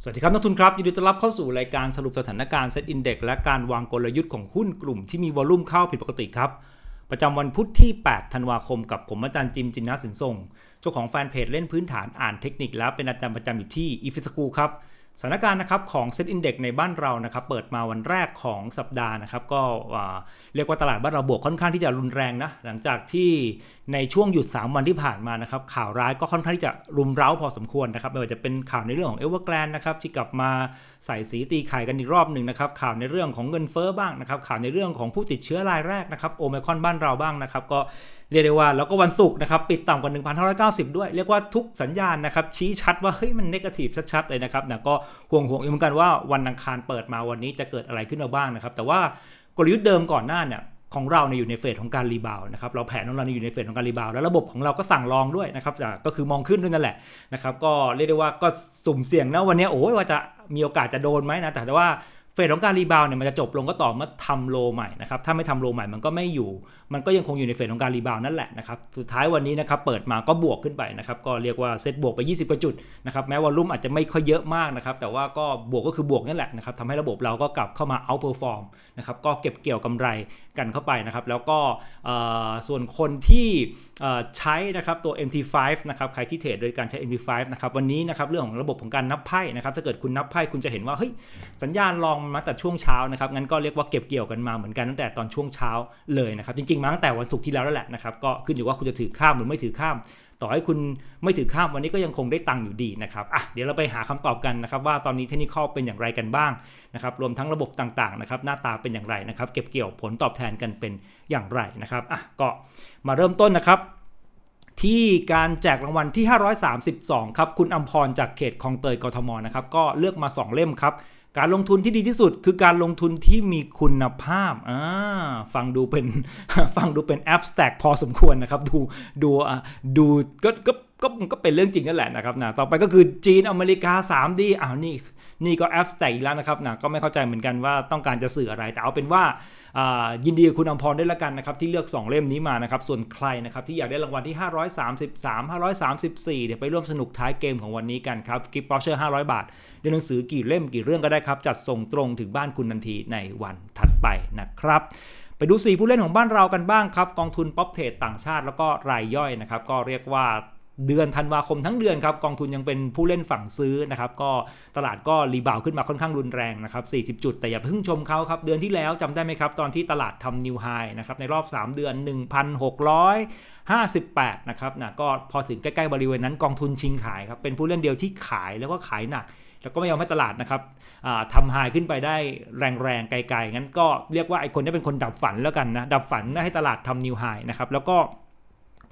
สวัสดีครับ นักทุนครับยินดีต้อนรับเข้าสู่รายการสรุปสถานการณ์เซ็ตอินเด็กและการวางกลยุทธ์ของหุ้นกลุ่มที่มีวอลุ่มเข้าผิดปกติครับ ประจำวันพุธที่ 8 ธันวาคมกับผมอาจารย์จิมจินนาสินทรงเจ้าของแฟนเพจเล่นพื้นฐานอ่านเทคนิคแล้วเป็นอาจารย์ประจำอยู่ที่อีฟิสกูครับสถานการณ์นะครับของเซ็ตอินเด็กในบ้านเรานะครับเปิดมาวันแรกของสัปดาห์นะครับก็เรียกว่าตลาดบ้านเราบวกค่อนข้างที่จะรุนแรงนะ หลังจากที่ในช่วงหยุด 3 วันที่ผ่านมานะครับข่าวร้ายก็ค่อนข้างที่จะรุมเร้าพอสมควรนะครับไม่ว่าจะเป็นข่าวในเรื่องของเอเวอร์แกลนนะครับที่กลับมาใส่ สีตี ไข่กันอีกรอบหนึ่งนะ ครับข่าวในเรื่องของเงินเฟ้อบ้างนะครับข่าวในเรื่องของผู้ติดเชื้อรายแรกนะครับโอมคอนบ้านเราบ้างนะครับก็เรียกได้ว่าแล้วก็วันศุกร์นะครับปิดต่ำกว่า1,590ด้วยเรียกว่าทุกสัญญาณนะครับชี้ชัดว่าเฮ้ยมันนนกาทีฟชัดๆเลยนะครับนะก็ห่วงห่วงอีกเหมือนกันว่าวันอังคารเปิดมาวันนี้จะเกิดอะไรขึ้นมาบ้างนะครับแต่ว่ากลยุทธ์เดิมก่อนหน้าเนี่ยของเราเนี่ยอยู่ในเฟสของการรีบาวนะครับ เราแผนของเราเนี่ยอยู่ในเฟสของการรีบาวแล้วระบบของเราก็สั่งรองด้วยนะครับ ก็คือมองขึ้นด้วยนั่นแหละนะครับก็เรียกได้ว่าก็สุ่มเสี่ยงนะวันนี้โอ้ยว่าจะมีโอกาสจะโดนไหมนะแต่ว่าเฟสของการรีบาวเนี่ยมันจะจบลงก็ต่อเมื่อทำโลใหม่นะครับถ้าไม่ทำโลใหม่มันก็ไม่อยู่ มันก็ยังคงอยู่ในเฟสของการรีบาวนั่นแหละนะครับสุดท้ายวันนี้นะครับเปิดมาก็บวกขึ้นไปนะครับก็เรียกว่าเซตบวกไป20กว่าจุดนะครับแม้ว่าลุ่มอาจจะไม่ค่อยเยอะมากนะครับแต่ว่าก็บวกก็คือบวกนั่นแหละนะครับทำให้ระบบเราก็กลับเข้ามาเอาเปอร์ฟอร์มนะครับก็เก็บเกี่ยวกำไรกันเข้าไปนะครับแล้วก็ส่วนคนที่ใช้ นะครับตัว MT5 นะครับใครที่เทรดโดยการใช้ MT5 นะครับวันนี้นะครับ เรื่องของระบบของการนับไพ่นะครับถ้าเกิดคุณนับไพ่คุณจะเห็นว่า เฮ้ยสัญญาณลองมาแต่ช่วงเช้านะครับ งั้นก็เรียกว่าเก็บเกี่ยวกันมาเหมือนกันตั้งแต่ตอนช่วงเช้าเลยนะครับ จริงๆมาตั้งแต่วันศุกร์ที่แล้วแล้วแหละนะครับก็ขึ้นอยู่ว่าคุณจะถือข้ามหรือไม่ถือข้ามต่อให้คุณไม่ถือข้ามวันนี้ก็ยังคงได้ตังค์อยู่ดีนะครับอ่ะเดี๋ยวเราไปหาคำตอบกันนะครับว่าตอนนี้เทคนิคข้อเป็นอย่างไรกันบ้างนะครับ รวมทั้งระบบต่างๆนะครับหน้าตาเป็นอย่างไรนะครับ เก็บเกี่ยวผลตอบแทนกันเป็นอย่างไรนะครับอ่ะก็มาเริ่มต้นนะครับ ที่การแจกรางวัลที่ 532 ครับ คุณอัมพรจากเขตคลองเตยกทมนะครับก็เลือกมา 2 เล่มครับการลงทุนที่ดีที่สุดคือการลงทุนที่มีคุณภาพ อ่า ฟังดูเป็น ฟังดูเป็นแอปสแต็กพอสมควรนะครับ ดู ดู อ่ะดู ก็ ก็ ก็ ก็เป็นเรื่องจริงนั่นแหละนะครับนะต่อไปก็คือจีนอเมริกา 3D อ้าว นี่นี่ก็แอปแตกอีกแล้วนะครับนะก็ไม่เข้าใจเหมือนกันว่าต้องการจะสื่ออะไร แต่เอาเป็นว่ายินดีกับคุณอมพรได้แลละกันนะครับที่เลือก 2 เล่มนี้มา นะครับ ส่วนใครนะครับที่อยากได้รางวัลที่ 533 534 เดี๋ยวไปร่วมสนุกท้ายเกมของวันนี้กันครับกิฟต์วอชเชอร์500 บาทลด้หนังสือกี่เล่มกี่เรื่องก็ได้ครับจัดส่งตรงถึงบ้านคุณทันทีในวันถัดไปนะครับไปดู 4 ผู้เล่นของบ้านเรากันบ้างครับกองทุนป๊อปเทรดต่างชาติแล้วก็รายย่อยนะครับก็เรียกว่าเดือนธันวาคมทั้งเดือนครับกองทุนยังเป็นผู้เล่นฝั่งซื้อนะครับ ก็ตลาดก็รีบาวขึ้นมาค่อนข้างรุนแรงนะครับ 40 จุดแต่อย่าเพิ่งชมเขาครับเดือนที่แล้วจำได้ไหมครับ ตอนที่ตลาดทำนิวไฮนะครับในรอบ 3 เดือน 1,658 นะ ครับนะก็พอถึงใกล้ๆบริเวณนั้นกองทุนชิงขายครับเป็นผู้เล่นเดียวที่ขายแล้วก็ขายหนักแล้วก็ไม่ยอมให้ตลาดนะครับทำหายขึ้นไปได้แรงๆไกลๆงั้นก็เรียกว่าไอคนนี้เป็นคนดับฝันแล้วกันนะดับฝันให้ตลาดทำนิวไฮนะครับแล้วก็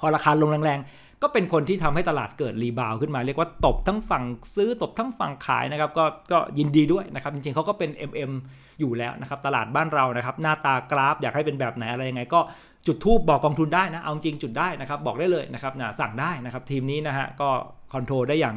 พอราคาลงแรงก็เป็นคนที่ทำให้ตลาดเกิดรีบาวขึ้นมา เรียกว่าตบทั้งฝั่งซื้อตบทั้งฝั่งขายนะครับก็ก็ ยินดีด้วยนะครับ จริงๆเขาก็เป็น MM อยู่แล้วนะครับตลาดบ้านเรานะครับหน้าตากราฟ อยากให้เป็นแบบไหนอะไรยังไง ก็จุดทูบบอกกองทุนได้นะเอาจริงจุดได้นะครับบอกได้เลยนะครับนะสั่งได้นะครับทีมนี้นะฮะก็คอนโทรลได้อย่าง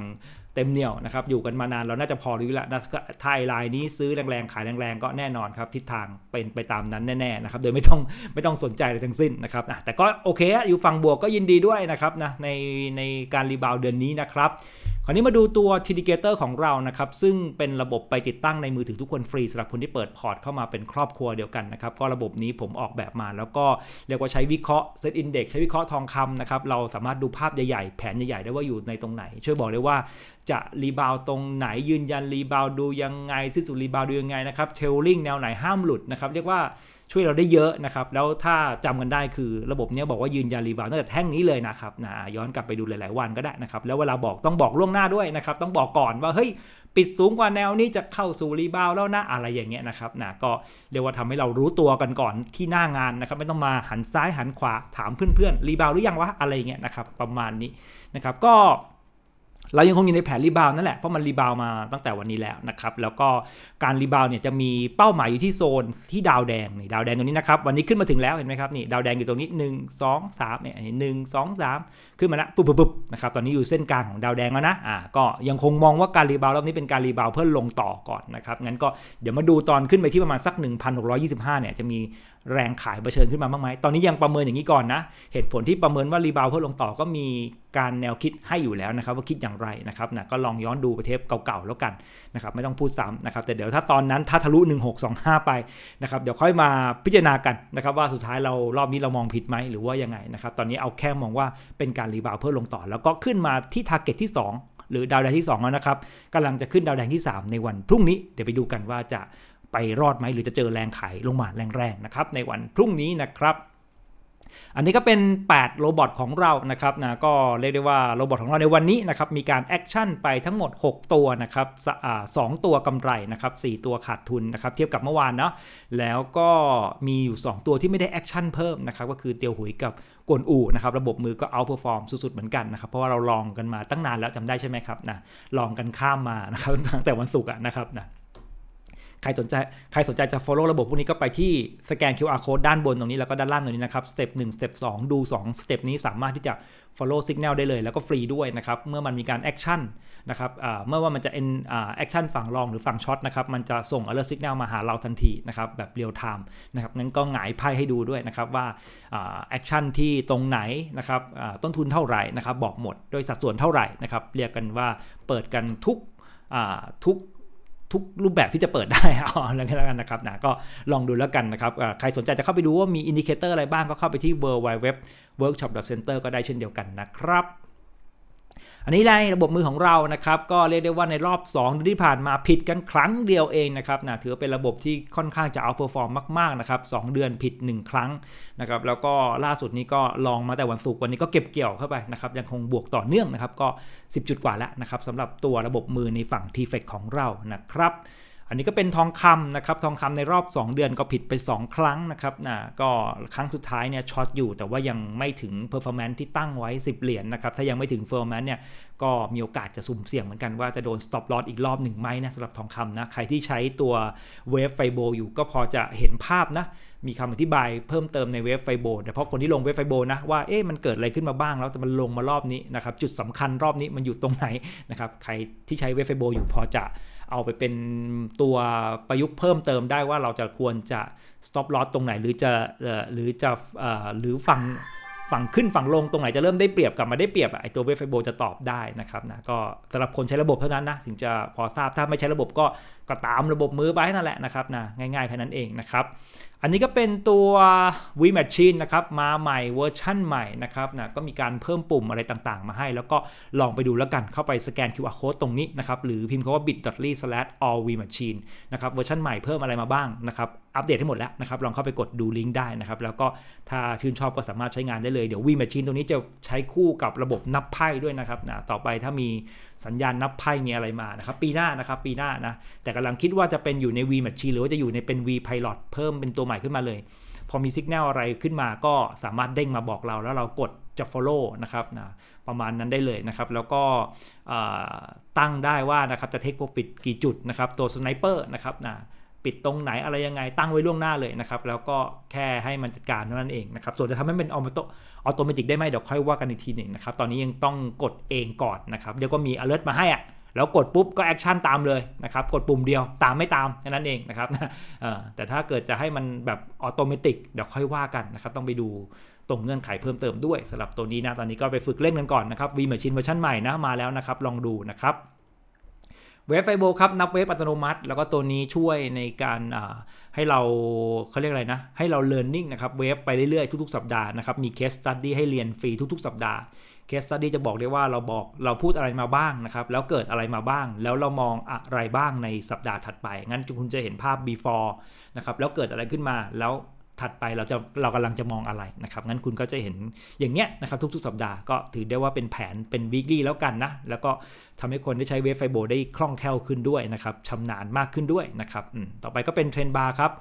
เต็มเหนี่ยวนะครับ อยู่กันมานาน เราน่าจะพอรู้ละนะาไทยลายนี้ซื้อ แรง ๆ ขาย แรงๆ ก็แน่นอน ครับ ทิศทางเป็นไปตามนั้นแน่ๆ นะครับ โดยไม่ ต้อง ไม่ต้องสนใจอะไรทั้งสิ้น นะครับ แต่ก็โอเคอยู่ฝั่งบวกก็ยินดีด้วย นะครับ นะ ในในการรีบาว เดือนนี้นะครับคราวนี้มาดูตัวดิเกเตอร์ของเรานะครับ ซึ่งเป็นระบบไปติดตั้งในมือถือทุกคนฟรีสำหรับคนที่เปิดพอร์ตเข้ามาเป็นครอบครัวเดียวกันนะครับ ก็ระบบนี้ผมออกแบบมา แล้วก็เรียกว่าใช้วิเคราะห์เซินเด็กซ์ใช้วิเคราะห์ทองคำนะครับ เราสามารถดูภาพใหญ่ๆแผนใหญ่ๆได้ว่าอยู่ในตรงไหน ช่วยบอกได้ว่าจะรีบาวตรงไหนยืนยันรีบาวดูยังไงสิ้นสุดรีบาวดูยังไงนะครับเทลลิงแนวไหนห้ามหลุดนะครับเรียกว่าช่วยเราได้เยอะนะครับแล้วถ้าจำกันได้คือระบบนี้บอกว่ายืนยันรีบาวตั้งแต่แท่งนี้เลยนะครับนะย้อนกลับไปดูหลายๆวันก็ได้นะครับแล้วเวลาบอกต้องบอกล่วงหน้าด้วยนะครับต้องบอกก่อนว่าเฮ้ยปิดสูงกว่าแนวนี้จะเข้าสู่รีบาวแล้วนะอะไรอย่างเงี้ยนะครับนะก็เรียกว่าทำให้เรารู้ตัวกันก่อนที่หน้างานนะครับ ไม่ต้องมาหันซ้ายหันขวาถามเพื่อนๆรีบาวหรือยังวะอะไรเงี้ยนะครับประมาณนี้นะครับก็เรายังคงอยู่ในแผนรีบาวนั่นแหละเพราะมันรีบาวมาตั้งแต่วันนี้แล้วนะครับแล้วก็การรีบาวเนี่ยจะมีเป้าหมายอยู่ที่โซนที่ดาวแดงนี่ดาวแดงตรงนี้นะครับวันนี้ขึ้นมาถึงแล้วเห็นไหมครับนี่ดาวแดงอยู่ตรงนี้1 2 3เนี่ยอันนี้หนึ่งสองสามขึ้นมาแล้วปุ๊บปุ๊บนะครับตอนนี้อยู่เส้นกลางของดาวแดงแล้วนะอ่าก็ยังคงมองว่าการรีบาวรอบนี้เป็นการรีบาวเพื่อลงต่อก่อนนะครับงั้นก็เดี๋ยวมาดูตอนขึ้นไปที่ประมาณสัก 1625เนี่ยจะมีแรงขายเผชิญขึ้นมาบ้างไหมตอนนี้ยังประเมินอย่างนี้ก่อนนะ เหตุผลที่ประเมินว่ารีบาวเพื่อลงต่อก็มีการแนวคิดให้อยู่แล้วนะครับว่าคิดอย่างไรนะครับนะก็ลองย้อนดูประเทปเก่าๆแล้วกันนะครับไม่ต้องพูดซ้ำนะครับแต่เดี๋ยวถ้าตอนนั้นถ้าทะลุ 1625 ไปนะครับเดี๋ยวค่อยมาพิจารณากันนะครับว่าสุดท้ายเรารอบนี้เรามองผิดไหมหรือว่ายังไงนะครับตอนนี้เอาแค่มองว่าเป็นการรีบาวเพื่อลงต่อ แล้วก็ขึ้นมาที่ทาร์เก็ตที่ 2 หรือดาวแดงที่2แล้วนะครับกำลังจะขึ้นดาวแดงที่ 3 ในวันพรุ่งนี้เดี๋ยวไปดูกันว่าจะไปรอดไหมหรือจะเจอแรงขายลงมาแรงๆนะครับในวันพรุ่งนี้นะครับ อันนี้ก็เป็น 8 โรบอทของเรานะครับนะก็เรียกได้ว่าโรบอทของเราในวันนี้นะครับมีการแอคชั่นไปทั้งหมด 6 ตัวนะครับสองตัวกำไรนะครับ4ตัวขาดทุนนะครับ เทียบกับเมื่อวานเนาะแล้วก็มีอยู่ 2 ตัวที่ไม่ได้แอคชั่นเพิ่มนะครับก็คือเตียวหุยกับกวนอูนะครับระบบมือก็เอาเปอร์ฟอร์มสุดๆ เหมือนกันนะครับเพราะว่าเราลองกันมาตั้งนานแล้วจำได้ใช่ไหมครับนะลองกันข้ามมานะครับ ตั้งแต่วันศุกร์นะครับนะใครสนใจใครสนใจจะ follow ระบบพวกนี้ก็ไปที่สแกน QR code ด้านบนตรงนี้แล้วก็ด้านล่างตรงนี้นะครับสเต็ปหนึ่งสเต็ปสองดู2สเต็ปนี้สามารถที่จะ follow signal ได้เลย แล้วก็ฟรีด้วยนะครับ เมื่อมันมีการ action นะครับเมื่อว่ามันจะ end action ฝั่งรองหรือฝั่งช็อตนะครับ มันจะส่ง alert signal มาหาเราทันทีนะครับ แบบ real time นะครับงั้นก็หงายไพ่ให้ดูด้วยนะครับว่า action ที่ตรงไหนนะครับต้นทุนเท่าไหร่นะครับบอกหมดโดยสัดส่วนเท่าไหร่นะครับเรียกกันว่าเปิดกันทุกทุกทุกรูปแบบที่จะเปิดได้เอาแล้วกันนะครับนะก็ลองดูแล้วกันนะครับ ใครสนใจจะเข้าไปดูว่ามีอินดิเคเตอร์อะไรบ้างก็เข้าไปที่ w w w w o r k s h o p c e n t e r ก็ได้เช่นเดียวกันนะครับอันนี้ในระบบมือของเรานะครับก็เรียกได้ว่าในรอบ2ที่ผ่านมาผิดกันครั้งเดียวเองนะครับนะถือเป็นระบบที่ค่อนข้างจะเอาเปรียบมาก ๆ นะครับ 2 เดือนผิด 1 ครั้งนะครับแล้วก็ล่าสุดนี้ก็ลองมาแต่วันศุกร์วันนี้ก็เก็บเกี่ยวเข้าไปนะครับยังคงบวกต่อเนื่องนะครับก็ 10 จุดกว่าแล้วนะครับสำหรับตัวระบบมือในฝั่ง t f e c ของเรานะครับอันนี้ก็เป็นทองคำนะครับ ทองคำในรอบ 2 เดือนก็ผิดไป 2 ครั้งนะครับนะก็ครั้งสุดท้ายเนี่ยช็อตอยู่แต่ว่ายังไม่ถึงเร์ฟอร์แมนซ์ที่ตั้งไว้ 10 เหรียญนนะครับ ถ้ายังไม่ถึงเพอร์ฟอร์แมนซ์เนี่ยก็มีโอกาสจะสุ่มเสี่ยงเหมือนกันว่าจะโดนสต็อปลอ s อีกรอบหนึ่งไหมนะสำหรับทองคำนะ ใครที่ใช้ตัวเวฟไฟโบอยู่ก็พอจะเห็นภาพนะ มีคำอธิบายเพิ่มเติมในเวฟไฟโบแต่เพราะคนที่ลงเวฟไฟโบนะว่าเอ๊ะมันเกิดอะไรขึ้นมาบ้างแล้วแต่มันลงมารอบนี้นะครับจุดสำคัญรอบนี้มันอยู่ตรงไหนนะครับใครที่ใช้เวฟไฟโบอยู่พอจะเอาไปเป็นตัวประยุกต์เพิ่มเติมได้ว่าเราจะควรจะ stop loss ตรงไหนหรือจะหรือจะหรือฝั่งฝั่งขึ้นฝั่งลงตรงไหนจะเริ่มได้เปรียบกลับมาได้เปรียบไอตัวเวฟไฟโบจะตอบได้นะครับนะก็สำหรับคนใช้ระบบเท่านั้นนะถึงจะพอทราบถ้าไม่ใช้ระบบก็ก็ตามระบบมือไปนั่นแหละนะครับนะง่าย ๆ แค่นั้นเองนะครับอันนี้ก็เป็นตัว V Machine นะครับมาใหม่เวอร์ชั่นใหม่นะครับนะก็มีการเพิ่มปุ่มอะไรต่างๆมาให้ แล้วก็ลองไปดูแล้วกันเข้าไปสแกน QR code ตรงนี้นะครับหรือพิมพ์คาว่า bit.ly/allvmachine นะครับเวอร์ชันใหม่เพิ่มอะไรมาบ้างนะครับอัปเดตให้หมดแล้วนะครับลองเข้าไปกดดูลิงก์ได้นะครับแล้วก็ถ้าชื่นชอบก็สามารถใช้งานได้เลยเดี๋ยว V Machine ตรงนี้จะใช้คู่กับระบบนับไพ่ด้วยนะครับนะต่อไปถ้ามีสัญญาณนับไพ่มีอะไรมานะครับปีหน้านะครับปีหน้านะแต่กาลังคิดว่าจะเป็นอยู่ใน V Machine หรือว่าจะอยู่ในเป็น V Pilot เพิ่มเป็นตัวใหม่หม่ขึ้นมาเลย พอมีสัญญาณอะไรขึ้นมาก็สามารถเด้งมาบอกเรา แล้วเรากดจะ follow นะครับนะประมาณนั้นได้เลยนะครับแล้วก็ตั้งได้ว่านะครับจะเทคโปรปิดกี่จุดนะครับตัวสไนเปอร์นะครับนะปิดตรงไหนอะไรยังไงตั้งไว้ล่วงหน้าเลยนะครับแล้วก็แค่ให้มันจัดการเท่านั้นเองนะครับส่วนจะทำให้เป็นออโตออโตเมติกได้ไหมเดี๋ยวค่อยว่ากันอีกทีหนึ่งนะครับตอนนี้ยังต้องกดเองก่อนนะครับเดี๋ยวก็มีล l ร์ตมาให้อะแล้วกดปุ๊บก็แอคชั่นตามเลยนะครับ กดปุ่มเดียวตามไม่ตามแค่นั้นเองนะครับแต่ถ้าเกิดจะให้มันแบบออโตเมติกเดี๋ยวค่อยว่ากันนะครับ ต้องไปดูตรงเงื่อนไขเพิ่มเติมด้วยสำหรับตัวนี้นะ ตอนนี้ก็ไปฝึกเล่นกันก่อนนะครับ V Machine เวอร์ชันใหม่นะ มาแล้วนะครับ ลองดูนะครับ เวฟไฟโบครับนับเวฟอัตโนมัติ แล้วก็ตัวนี้ช่วยในการให้เราเขาเรียกอะไรนะให้เราเรียนรู้นะครับเวฟไปเรื่อยๆทุก ๆ สัปดาห์นะครับมีเคสตัดดี้ให้เรียนฟรีทุกๆสัปดาห์เคสตัดดี้จะบอกได้ว่าเราบอกเราพูดอะไรมาบ้างนะครับ แล้วเกิดอะไรมาบ้างแล้วเรามองอะไรบ้างในสัปดาห์ถัดไป งั้นคุณจะเห็นภาพ before นะครับแล้วเกิดอะไรขึ้นมาแล้วถัดไปเราจะเรากำลังจะมองอะไรนะครับ งั้นคุณก็จะเห็นอย่างเงี้ยนะครับทุก ๆ สัปดาห์ก็ถือได้ว่าเป็นแผนเป็น weekly แล้วกันนะแล้วก็ทำให้คนได้ใช้เวฟไฟโบได้คล่องแคล่วขึ้นด้วยนะครับชำนาญมากขึ้นด้วยนะครับต่อไปก็เป็นเทรนบาร์ครับ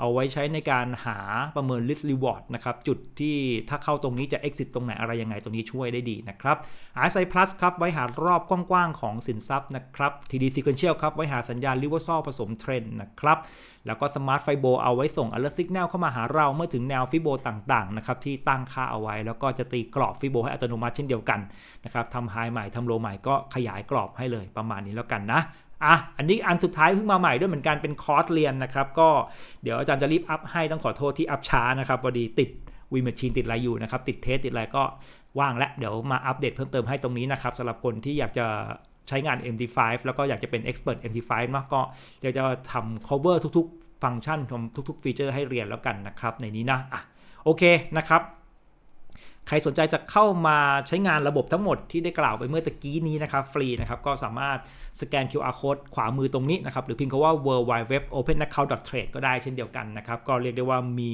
เอาไว้ใช้ในการหาประเมินสต์รีวอร์ดนะครับ จุดที่ถ้าเข้าตรงนี้จะ exit ตรงไหนอะไรยังไงตรงนี้ช่วยได้ดีนะครับ์ไซพลัสครับ ไว้หารอบกว้างๆของสินทรัพย์นะครับทีดีซีเค u e เชียลครับ ไว้หาสัญญาณเวอร์ซอลผสมเทรนนะครับแล้วก็สมาร์ทไฟโบเอาไว้ส่งเลอร์ซิกแนลเข้ามาหาเราเมื่อถึงแนวฟิโบต่างๆนะครับที่ตั้งค่าเอาไว้ แล้วก็จะตีกรอบฟิโบให้อัตโนมัติเช่นเดียวกันนะครับทำไฮใหม่ทำโลใหม่ก็ขยายายกรอบให้เลยประมาณนี้แล้วกันนะ อ่ะ อันนี้อันสุดท้ายเพิ่งมาใหม่ด้วยเหมือนกันเป็นคอร์สเรียนนะครับ ก็เดี๋ยวอาจารย์จะรีบอัพให้ต้องขอโทษที่อัพช้านะครับพอดีติดวีมาชีนติดอะไรอยู่นะครับติดเทสติดอะไรก็ว่างและเดี๋ยวมาอัปเดตเพิ่มเติมให้ตรงนี้นะครับสำหรับคนที่อยากจะใช้งาน MD5 แล้วก็อยากจะเป็น Expert MD5 มากก็เดี๋ยวจะทำ cover ทุก ๆ ฟังก์ชันททุก ๆฟีเจอร์ให้เรียนแล้วกันนะครับในนี้นะอ่ะโอเคนะครับใครสนใจจะเข้ามาใช้งานระบบทั้งหมดที่ได้กล่าวไปเมื่อตะกี้นี้นะครับ ฟรีนะครับก็สามารถสแกน QR code ขวามือตรงนี้นะครับ หรือพิมพ์คำว่า world wide web open account trade ก็ได้เช่นเดียวกันนะครับ ก็เรียกได้ว่ามี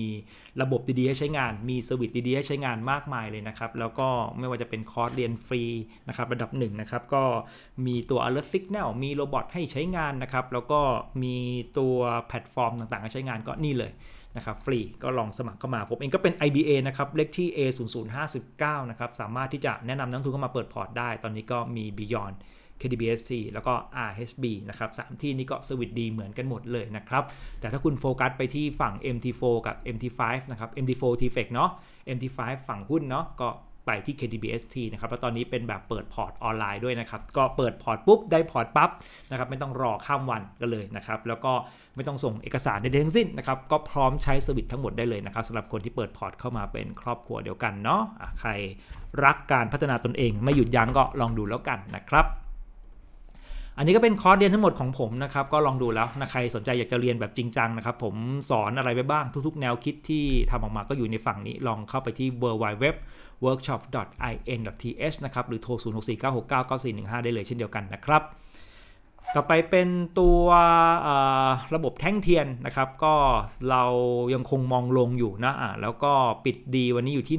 ระบบดีๆให้ใช้งาน มีเซอร์วิสดีๆให้ใช้งานมากมายเลยนะครับ แล้วก็ไม่ว่าจะเป็นคอร์สเรียนฟรีนะครับระดับหนึ่งนะครับก็มีตัว alert signal มีโรบอทให้ใช้งานนะครับ แล้วก็มีตัวแพลตฟอร์มต่างๆให้ใช้งานก็นี่เลยะครับ ฟรี ก็ลองสมัครเข้ามา ผมเองก็เป็น IBA นะครับ เลขที่ A 0 0 5 9นะครับ สามารถที่จะแนะนำนักทุนเข้ามาเปิดพอร์ตได้ ตอนนี้ก็มี Beyond KDBSC แล้วก็ RHB นะครับ สามที่นี้ก็สวิตดีเหมือนกันหมดเลยนะครับ แต่ถ้าคุณโฟกัสไปที่ฝั่ง MT4 กับ MT5 นะครับ MT4 t f e c เนาะ MT5 ฝั่งหุ้นเนาะก็ไปที่ KDBST นะครับ แล้วตอนนี้เป็นแบบเปิดพอร์ตออนไลน์ด้วยนะครับ ก็เปิดพอร์ตปุ๊บได้พอร์ตปั๊บนะครับไม่ต้องรอข้ามวันกันเลยนะครับ แล้วก็ไม่ต้องส่งเอกสารใดๆทั้งสิ้นนะครับ ก็พร้อมใช้สวิตทั้งหมดได้เลยนะครับสำหรับคนที่เปิดพอร์ตเข้ามาเป็นครอบครัวเดียวกันเนาะใครรักการพัฒนาตนเอง ไม่หยุดยั้งก็ลองดูแล้วกันนะครับ อันนี้ก็เป็นคอร์สเรียนทั้งหมดของผมนะครับก็ลองดูแล้วนะใครสนใจอยากจะเรียนแบบจริงจังนะครับ ผมสอนอะไรไปบ้างทุก ๆ แนวคิดที่ทำออกมาก็อยู่ในฝั่งนี้ ลองเข้าไปที่ w w w workshop.in.th นะครับ หรือโทร 0649699415 ได้เลยเช่นเดียวกันนะครับต่อไปเป็นตัวระบบแท่งเทียนนะครับ ก็เรายังคงมองลงอยู่นะะแล้วก็ปิดดีวันนี้อยู่ที่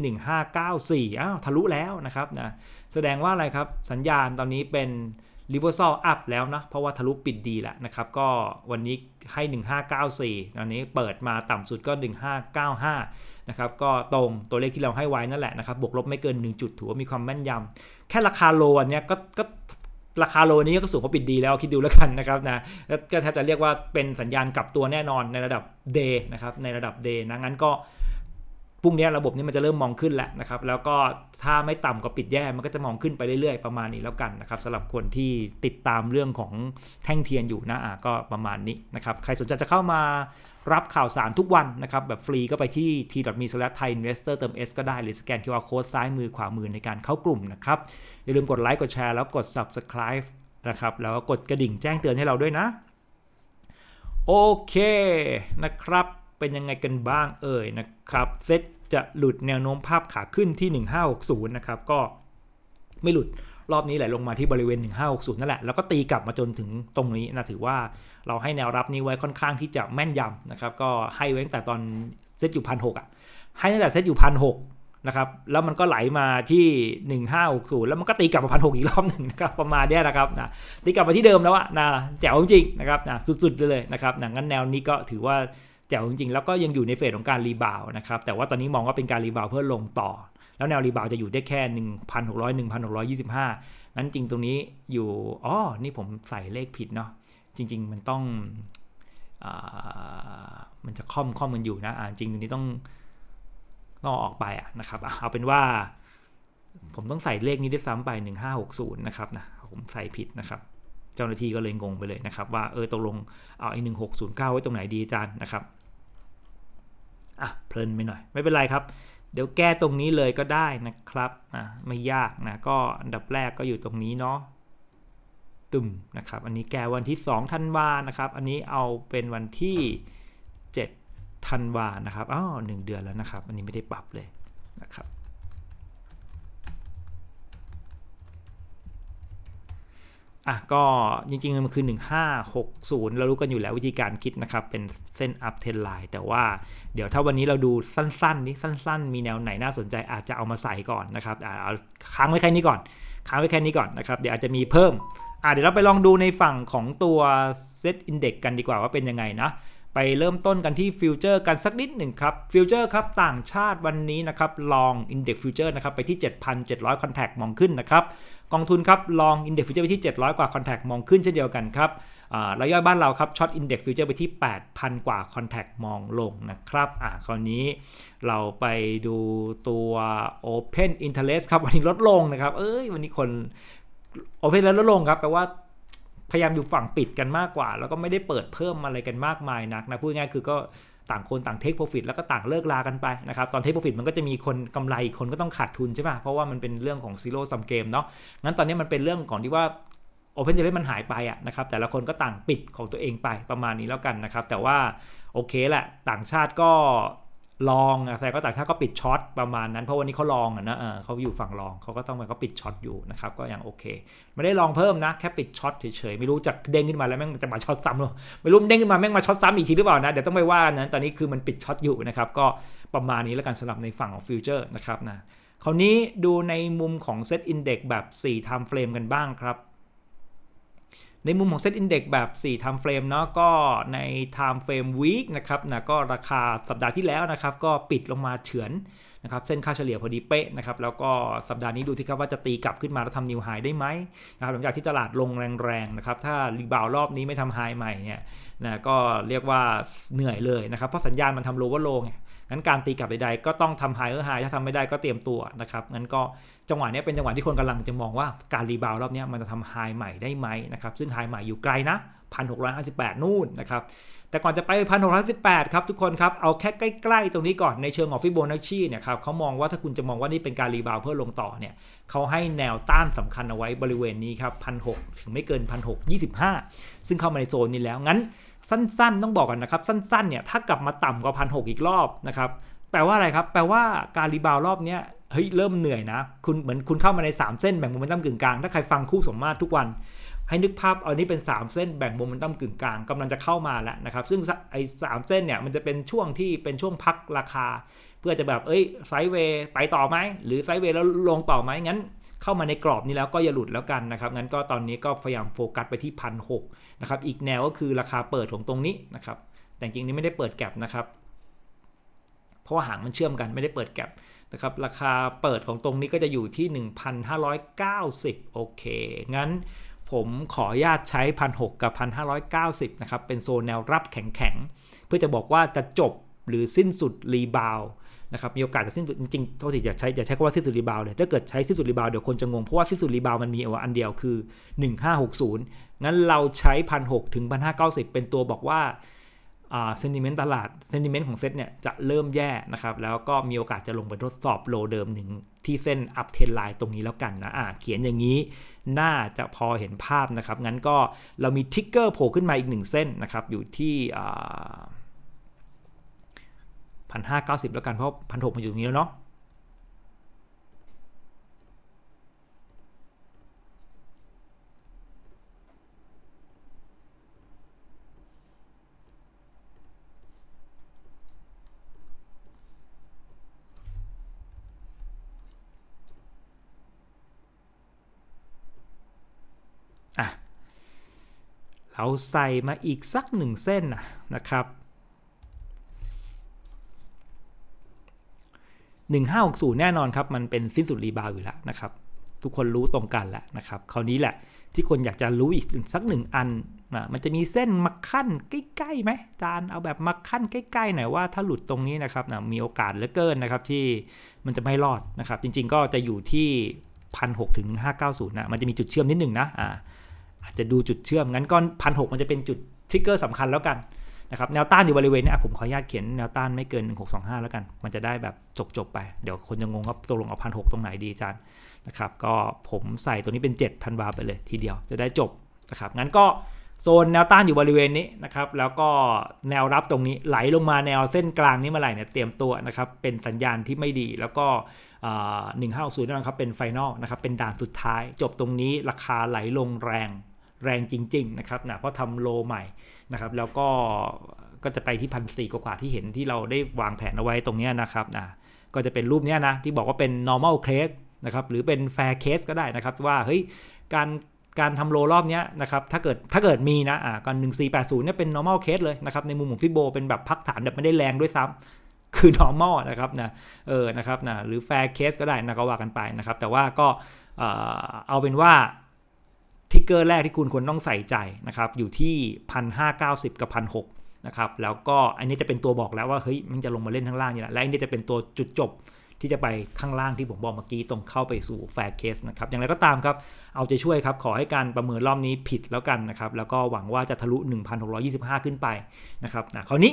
1594 อ้าวทะลุแล้วนะครับนะแสดงว่าอะไรครับสัญญาณตอนนี้เป็นรีเวอร์ซอลอัพแล้วนะเพราะว่าทะลุปิดดีแล้วนะครับ ก็วันนี้ให้ 1594 ตอนนี้เปิดมาต่ำสุดก็ 1595นะครับก็ตรงตัวเลขที่เราให้ไว้นั่นแหละนะครับบวกลบไม่เกิน1จุดถือว่ามีความแม่นยำ แค่ราคาโลอันเนี้ยก็ก็ราคาโลนี้ก็สูงกว่าปิดดีแล้วคิดดูแล้วกันนะครับนะก็แทบจะเรียกว่าเป็นสัญญาณกลับตัวแน่นอนในระดับ day นะครับในระดับ day นะงั้นก็พรุ่งนี้ระบบนี้มันจะเริ่มมองขึ้นแหละนะครับแล้วก็ถ้าไม่ต่ำกว่าปิดแย่ มันก็จะมองขึ้นไปเรื่อยๆประมาณนี้แล้วกันนะครับสำหรับคนที่ติดตามเรื่องของแท่งเทียนอยู่นะอ่ะก็ประมาณนี้นะครับ ใครสนใจจะเข้ามารับข่าวสารทุกวันนะครับ แบบฟรีก็ไปที่ t.me/thaiinvestor เติม s ก็ได้หรือสแกน QR code ซ้ายมือขวามือในการเข้ากลุ่มนะครับอย่าลืมกดไลค์กดแชร์แล้วกด subscribe นะครับ แล้วก็กดกระดิ่งแจ้งเตือนให้เราด้วยนะ โอเคนะครับเป็นยังไงกันบ้างเอ่ยนะครับ เซตจะหลุดแนวโน้มภาพขาขึ้นที่1560นะครับก็ไม่หลุดรอบนี้ไหลลงมาที่บริเวณ 1560นั่นแหละแล้วก็ตีกลับมาจนถึงตรงนี้นะถือว่าเราให้แนวรับนี้ไว้ค่อนข้างที่จะแม่นยำนะครับก็ให้ไว้ตั้งแต่ตอนเซตอยู่พันหกอ่ะให้ตั้งแต่เซตอยู่พันหกนะครับแล้วมันก็ไหลมาที่ 1560แล้วมันก็ตีกลับมาพันหกอีกรอบหนึ่งนะครับประมาณนี้นะครับนะตีกลับมาที่เดิมแล้วอะนะแจ๋วจริงนะครับนะสุดๆเลยนะครับนะงั้นแนวนี้ก็ถือว่าแจ๋วจริงๆแล้วก็ยังอยู่ในเฟสของการรีบาวนะครับแต่ว่าตอนนี้มองว่าเป็นการรีบาวเพื่อลงต่อ แล้วแนวรีบาวจะอยู่ได้แค่1,600 1,625นั้นจริงตรงนี้อยู่อ๋อนี่ผมใส่เลขผิดเนาะจริง ๆ มันต้องอมันจะค่อมค่อมมันอยู่นะะจริงตรงนี้ต้องต้องออกไปอะนะครับเอาเป็นว่า ผมต้องใส่เลขนี้ด้วยซ้ำไป1560นะครับนะผมใส่ผิดนะครับเจ้าหน้าที่ก็เลยงงไปเลยนะครับว่าเออตกลงเอาไอ้หนึ่งหกศูนย์เก้าไว้ตรงไหนดีอาจารย์นะครับอ่ะเพลินไปหน่อย ไม่เป็นไรครับ เดี๋ยวแก้ตรงนี้เลยก็ได้นะครับอ่ะไม่ยากนะ ก็อันดับแรกก็อยู่ตรงนี้เนาะตุ่มนะครับ อันนี้แก้วันที่2ธันวานะครับ อันนี้เอาเป็นวันที่7ธันวานะครับอ้าวหเดือนแล้วนะครับอันนี้ไม่ได้ปรับเลยนะครับอ่ะก็จริงๆ มันคือ 1560 เรารู้กันอยู่แล้ววิธีการคิดนะครับ เป็นเส้น up t เ e n ไ line แต่ว่าเดี๋ยวถ้าวันนี้เราดูสั้นๆนี่สั้นๆ มีแนวไหนน่าสนใจอาจจะเอามาใส่ก่อนนะครับเอาค้างไว้แค่นี้ก่อน ค้างไว้แค่นี้ก่อนนะครับเดี๋ยวอาจจะมีเพิ่มอ่ะเดี๋ยวเราไปลองดูในฝั่งของตัว set index กันดีกว่าว่าเป็นยังไงนะ ไปเริ่มต้นกันที่ฟิวเจอร์กันสักนิดหนึ่งครับฟิวเจอร์ครับต่างชาติวันนี้นะครับลองอินเด็กซ์ฟิวเจอร์นะครับไปที่ 7,700คอนแทคมองขึ้นนะครับกองทุนครับ ลองอินเด็กซ์ฟิวเจอร์ไปที่ 700 กว่าคอนแทคมองขึ้นเช่นเดียวกันครับระย่อยบ้านเราครับช็อตอินเด็กซ์ฟิวเจอร์ไปที่ 8,000 กว่าคอนแทคมองลงนะครับ อ่ะคราวนี้เราไปดูตัว Open Interest ครับ วันนี้ลดลงนะครับเอ้ยวันนี้คน Open แล้วลดลงครับแปลว่าพยายามอยู่ฝั่งปิดกันมากกว่า แล้วก็ไม่ได้เปิดเพิ่มอะไรกันมากมายนักนะ พูดง่ายคือก็ต่างคนต่างเทคโปรฟิตแล้วก็ต่างเลิกลากันไปนะครับ ตอนเทคโปรฟิตมันก็จะมีคนกำไรคนก็ต้องขาดทุนใช่ป่ะเพราะว่ามันเป็นเรื่องของซีโร่ซัมเกมเนาะงั้นตอนนี้มันเป็นเรื่องของที่ว่าโอเพนจะเลมันหายไปอะนะครับแต่ละคนก็ต่างปิดของตัวเองไปประมาณนี้แล้วกันนะครับ แต่ว่า โอเคแหละ ต่างชาติก็ลองอะแต่ก็ต่างชาติก็ปิดช็อตประมาณนั้น เพราะวันนี้เขาลองอะนะเขาอยู่ฝั่งลองเขาก็ต้องมันก็ปิดช็อตอยู่นะครับ ก็ยังโอเค ไม่ได้ลองเพิ่มนะ แค่ปิดช็อตเฉยๆ ไม่รู้จะเด้งขึ้นมาแล้วแม่งจะมาช็อตซ้ำหรอไม่รู้เด้งขึ้นมาแม่งมาช็อตซ้ำอีกทีหรือเปล่านะ เดี๋ยวต้องไปว่านะ ตอนนี้คือมันปิดช็อตอยู่นะครับ ก็ประมาณนี้แล้วกันสำหรับในฝั่งของฟิวเจอร์นะครับนะ คราวนี้ดูในมุมของเซตอินเด็กซ์แบบ4ไทม์เฟรมกันบ้างครับในมุมของเ s อินเด็กแบบ 4 Time f r a m เนาะก็ใน t ท m e Frame Week นะครับนะก็ราคาสัปดาห์ที่แล้วนะครับก็ปิดลงมาเฉือนนะครับเส้นค่าเฉลี่ยพอดีเป๊ะนะครับแล้วก็สัปดาห์นี้ดูสิครับว่าจะตีกลับขึ้นมาแล้วทำนิวไฮได้ไหมนะครับหลังจากที่ตลาดลงแรงๆนะครับถ้ารีบาวรอบนี้ไม่ทำไฮใหม่เนี่ยนะก็เรียกว่าเหนื่อยเลยนะครับเพราะสัญญาณมันทำโลว์ว่าโลไงงั้นการตีกลับใดๆก็ต้องทำไฮเออร์ไฮถ้าทำไม่ได้ก็เตรียมตัวนะครับงั้นก็จังหวะนี้เป็นจังหวะที่คนกำลังจะมองว่าการรีบาวรอบนี้มันจะทำไฮใหม่ได้ไหมนะครับซึ่งไฮใหม่อยู่ไกลนะ 1658นู่นนะครับแต่ก่อนจะไป1618ครับทุกคนครับเอาแค่ใกล้ ๆตรงนี้ก่อนในเชิงของฟิโบนัชชีเนี่ยครับเขามองว่าถ้าคุณจะมองว่านี่เป็นการรีบาวเพื่อลงต่อเนี่ยเขาให้แนวต้านสำคัญเอาไว้บริเวณนี้ครับ1,600ถึงไม่เกิน1,625ซึ่งเข้ามาในโซนนี้แล้วงั้นสั้นๆ ต้องบอก ก่อน นะครับสั้นๆเนี่ย ถ้ากลับมาต่ำกว่าพันหอีกรอบนะครับ แปลว่าอะไรครับแปลว่าการรีบาวรอบเนี้ยเฮ้ยเริ่มเหนื่อยนะ คุณเหมือนคุณเข้ามาใน 3 เส้นแบ่งโมเมนตัมกึ่งกลางถ้าใครฟังคู่สมมาตรทุกวัน ให้นึกภาพเอานี้เป็น 3 เส้นแบ่งโมเมนตัมกึ่งกลางกำลังจะเข้ามาแล้วนะครับซึ่งไอ้สเส้นเนี่ยมันจะเป็นช่วงที่เป็นช่วงพักราคา เพื่อจะแบบเอ้ยไซด์เวย์ไปต่อไหมหรือไซด์เวย์แล้วลงต่อไหมงั้น เข้ามาในกรอบนี้แล้วก็อย่าหลุดแล้วกันนะครับงั้นก็ตอนนี้ก็พยายามโฟกัสไปที่พันหกนะครับ อีกแนวก็คือราคาเปิดของตรงนี้นะครับ แต่จริงนี้ไม่ได้เปิดแกลบนะครับ เพราะว่าหางมันเชื่อมกันไม่ได้เปิดแกลบนะครับ ราคาเปิดของตรงนี้ก็จะอยู่ที่ 1,590 โอเค งั้นผมขออนุญาตใช้ 1,600 กับ 1,590นะครับ เป็นโซนแนวรับแข็งๆ เพื่อจะบอกว่าจะจบหรือสิ้นสุดรีบาวนะครับมีโอกาสจะสิ้นสุดจริงๆโทษทีอย่าใช้อย่าใช้คำว่าสิ้นสุดรีบาวเลยถ้าเกิดใช้สิ้นสุดรีบาวเดี๋ยวคนจะงง เพราะว่าสิ้นสุดรีบาวมันมีอันเดียวคือ1560งั้นเราใช้พันหถึงพันห้เป็นตัวบอกว่าเซนติเมนต์ตลาดเซนติเมนต์ของเซ็ตเนี่ยจะเริ่มแย่นะครับแล้วก็มีโอกาสจะลงไปทดสอบโลเดิมหนึ่งที่เส้นอัพเทนไลน์ตรงนี้แล้วกันนะอ่าเขียนอย่างนี้น่าจะพอเห็นภาพนะครับงั้นก็เรามีทิกเกอร์โผล่ขึ้นมาอีกหนึ่งเส้นนะครับอยู่ที่อ่าพันห้าเก้าสิบแล้วกันเพราะพันหกมันอยู่ตรงนี้แล้วเนาะเราใส่มาอีกสักหนึ่งเส้นนะครับ1560แน่นอนครับมันเป็นสิ้นสุดรีบาวอยู่แล้วนะครับทุกคนรู้ตรงกันแล้วนะครับคราวนี้แหละที่คนอยากจะรู้อีกสักหนึ่งอันนะมันจะมีเส้นมาขั้นใกล้ๆไหมจานเอาแบบมาขั้น ใกล้ๆหน่อยว่าถ้าหลุดตรงนี้นะครับนะมีโอกาสเหลือเกินนะครับที่มันจะไม่รอดนะครับ จริงๆก็จะอยู่ที่พันหกถึงห้าเก้าศูนย์นะมันจะมีจุดเชื่อมนิดหนึ่งนะอ่าอาจจะดูจุดเชื่อมงั้นก็พันหกมันจะเป็นจุดทริกเกอร์สำคัญแล้วกันนะครับแนวต้านอยู่บริเวณนี้ผมขออนุญาตเขียนแนวต้านไม่เกิน 1625 แล้วกัน มันจะได้แบบจบๆ ไป เดี๋ยวคนจะงงว่าตกลงเอาพันหตรงไหนดีจารย์นะครับ ก็ผมใส่ตัวนี้เป็น7ธันวาไปเลยทีเดียวจะได้จบนะครับ งั้นก็โซนแนวต้านอยู่บริเวณนี้นะครับ แล้วก็แนวรับตรงนี้ไหลลงมาแนวเส้นกลางนี้เมื่อไหร่เนี่ยเตรียมตัวนะครับเป็นสัญญาณที่ไม่ดีแล้วก็หนึ่งห้าศูนย์นะครับเป็นไฟนอลนะครับเป็นด่านสุดท้ายจบตรงนี้ราคาไหลลงแรงแรงจริง ๆ นะครับนะเพราะทำโลใหม่นะครับแล้วก็ก็จะไปที่พันสี่กว่าที่เห็นที่เราได้วางแผนเอาไว้ตรงนี้นะครับนะก็จะเป็นรูปนี้นะที่บอกว่าเป็น normal case นะครับหรือเป็น fair case ก็ได้นะครับว่าเฮ้ยการการทำโลรอบนี้นะครับถ้าเกิดถ้าเกิดมีนะอ่าก่อน1480เนี่ยเป็น normal case เลยนะครับ ในมุมของฟิโบเป็น แบบพักฐานแบบไม่ได้แรงด้วยซ้ำคือ normal นะครับนะเออนะครับนะหรือ fair case ก็ได้นะก็ว่ากันไปนะครับแต่ว่าก็เอาเป็นว่าทิกเกอร์แรกที่คุณควรต้องใส่ใจนะครับอยู่ที่ 1590 กับ1,006นะครับแล้วก็อันนี้จะเป็นตัวบอกแล้วว่าเฮ้ยมันจะลงมาเล่นข้างล่างนี่แหละและอันนี้จะเป็นตัวจุดจบที่จะไปข้างล่างที่ผมบอกเมื่อกี้ตรงเข้าไปสู่แฟร์เคสนะครับอย่างไรก็ตามครับ เอาใจช่วยครับ ขอให้การประเมินรอบนี้ผิดแล้วกันนะครับ แล้วก็หวังว่าจะทะลุ1,625 ขึ้นไปนะครับนะคราวนี้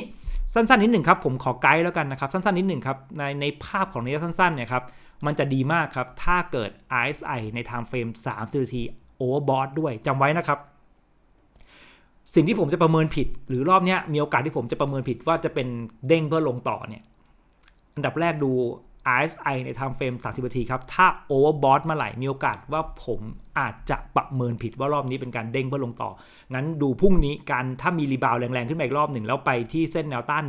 สั้นๆนิดหนึ่งครับผมขอไกด์แล้วกันนะครับสั้นๆ นิดหนึ่งครับในในภาพของระยะสั้นๆเนี่ยครับมันจะดีมากครับถ้าเกิด RSI ใน time f r a 30นาทีโอเวอร์บอทด้วยจำไว้นะครับ สิ่งที่ผมจะประเมินผิดหรือรอบนี้มีโอกาสที่ผมจะประเมินผิดว่าจะเป็นเด้งเพื่อลงต่อเนี่ยอันดับแรกดู RSI ในไทม์เฟรม30 นาที ครับถ้าโอเวอร์บอทมาไหลมีโอกาสว่าผมอาจจะประเมินผิดว่ารอบนี้เป็นการเด้งเพื่อลงต่อ งั้นดูพรุ่งนี้การถ้ามีรีบาวแรงๆ ขึ้นมาอีกรอบหนึ่งแล้วไปที่เส้นแนวต้าน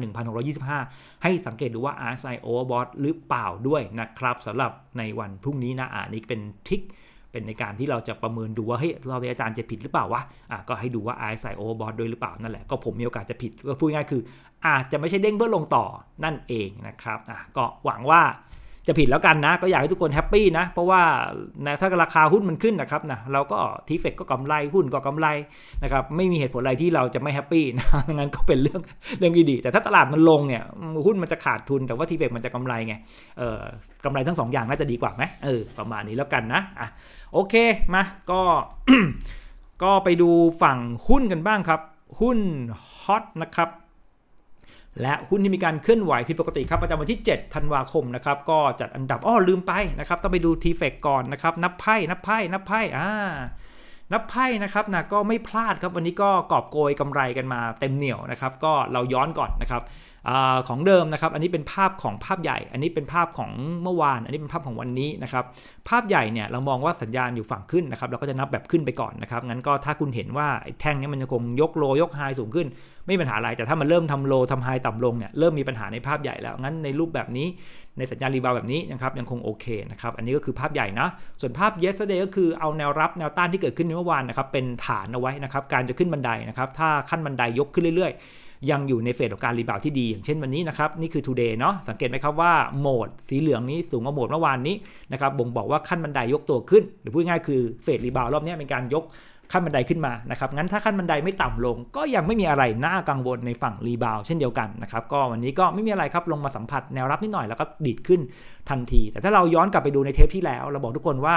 1,625 ให้สังเกตดูว่า RSI โอเวอร์บอทหรือเปล่าด้วยนะครับสำหรับในวันพรุ่งนี้นะอันนี้เป็นทริคเป็นในการที่เราจะประเมินดูว่าเฮ้ยเราอาจารย์จะผิดหรือเปล่าวะ อ่ะก็ให้ดูว่าไอซ o v e r อ o u g h ด้วยหรือเปล่า นั่นแหละ ก็ผมมีโอกาสจะผิดก็พูดง่ายคือ อาจจะไม่ใช่เด้งเพื่อลงต่อนั่นเองนะครับอ่ะก็หวังว่าจะผิดแล้วกันนะก็อยากให้ทุกคนแฮปปี้นะ เพราะว่าถ้าราคาหุ้นมันขึ้นนะครับนะเราก็ทีเฟกก็กำไรหุ้นก็กำไรนะครับไม่มีเหตุผลอะไรที่เราจะไม่แฮปปี้นะงั้นก็เป็นเรื่องเรื่องดี แต่ถ้าตลาดมันลงเนี่ยหุ้นมันจะขาดทุนแต่ว่าทีเฟกมันจะกำไรไงเอ่อกำไรทั้ง2ออย่างน่าจะดีกว่าไหมเออ ประมาณนี้แล้วกันนะอ่ะโอเค มาก็ ก็ไปดูฝั่งหุ้นกันบ้างครับ หุ้นฮอตนะครับและหุ้นที่มีการเคลื่อนไหวผิดปกติครับประจำวันที่7ธันวาคมนะครับ ก็จัดอันดับอ้อลืมไปนะครับ ต้องไปดูทีเฟกก่อนนะครับ นับไพ่นับไพ่นับไพ่อ่านับไพ่นะครับนะก็ไม่พลาดครับวันนี้ก็กอบโกยกำไรกันมาเต็มเหนียวนะครับ ก็เราย้อนก่อนนะครับอของเดิมนะครับอันนี้เป็นภาพของภาพใหญ่ อันนี้เป็นภาพของเมื่อวาน อันนี้เป็นภาพของวันนี้นะครับภาพใหญ่เนี่ยเรามองว่าสัญญาณอยู่ฝั่งขึ้นนะครับเราก็จะนับแบบขึ้นไปก่อนนะครับงั้นก็ถ้าคุณเห็นว่าแท่งนี้มันจะคงยกโลยกไฮสูงขึ้นไม่มีปัญหาอะไรแต่ถ้ามันเริ่มทำโลทำไฮต่ำลงเนี่ยเริ่มมีปัญหาในภาพใหญ่แล้วงั้นในรูปแบบนี้ในสัญญาณรีบาวแบบนี้นะครับยังคงโอเคนะครับอันนี้ก็คือภาพใหญ่นะส่วนภาพ yesterday ก็คือเอาแนวรับแนวต้านที่เกิดขึ้นในเมื่อวานนะครับเป็นฐานเอาไว้นะครับการจะขึ้นบันไดนะครับถ้าขั้นบันไดยกขึ้นเรื่อยๆยังอยู่ในเฟสของการรีบาวที่ดีอย่างเช่นวันนี้นะครับ นี่คือ today เนาะสังเกตไหมครับว่าโหมดสีเหลืองนี้สูงกว่าโหมดเมื่อวานนี้นะครับบ่งบอกว่าขั้นบันไดยกตัวขึ้น หรือพูดง่ายคือเฟสรีบาวรอบนี้เป็นการยกขั้นบันไดขึ้นมา นะครับ งั้นถ้าขั้นบันไดไม่ต่ำลง ก็ยังไม่มีอะไรน่ากังวลในฝั่งรีบาวเช่นเดียวกันนะครับ ก็วันนี้ก็ไม่มีอะไรครับลงมาสัมผัสแนวรับนิดหน่อยแล้วก็ดีดขึ้นทันที แต่ถ้าเราย้อนกลับไปดูในเทปที่แล้ว เราบอกทุกคนว่า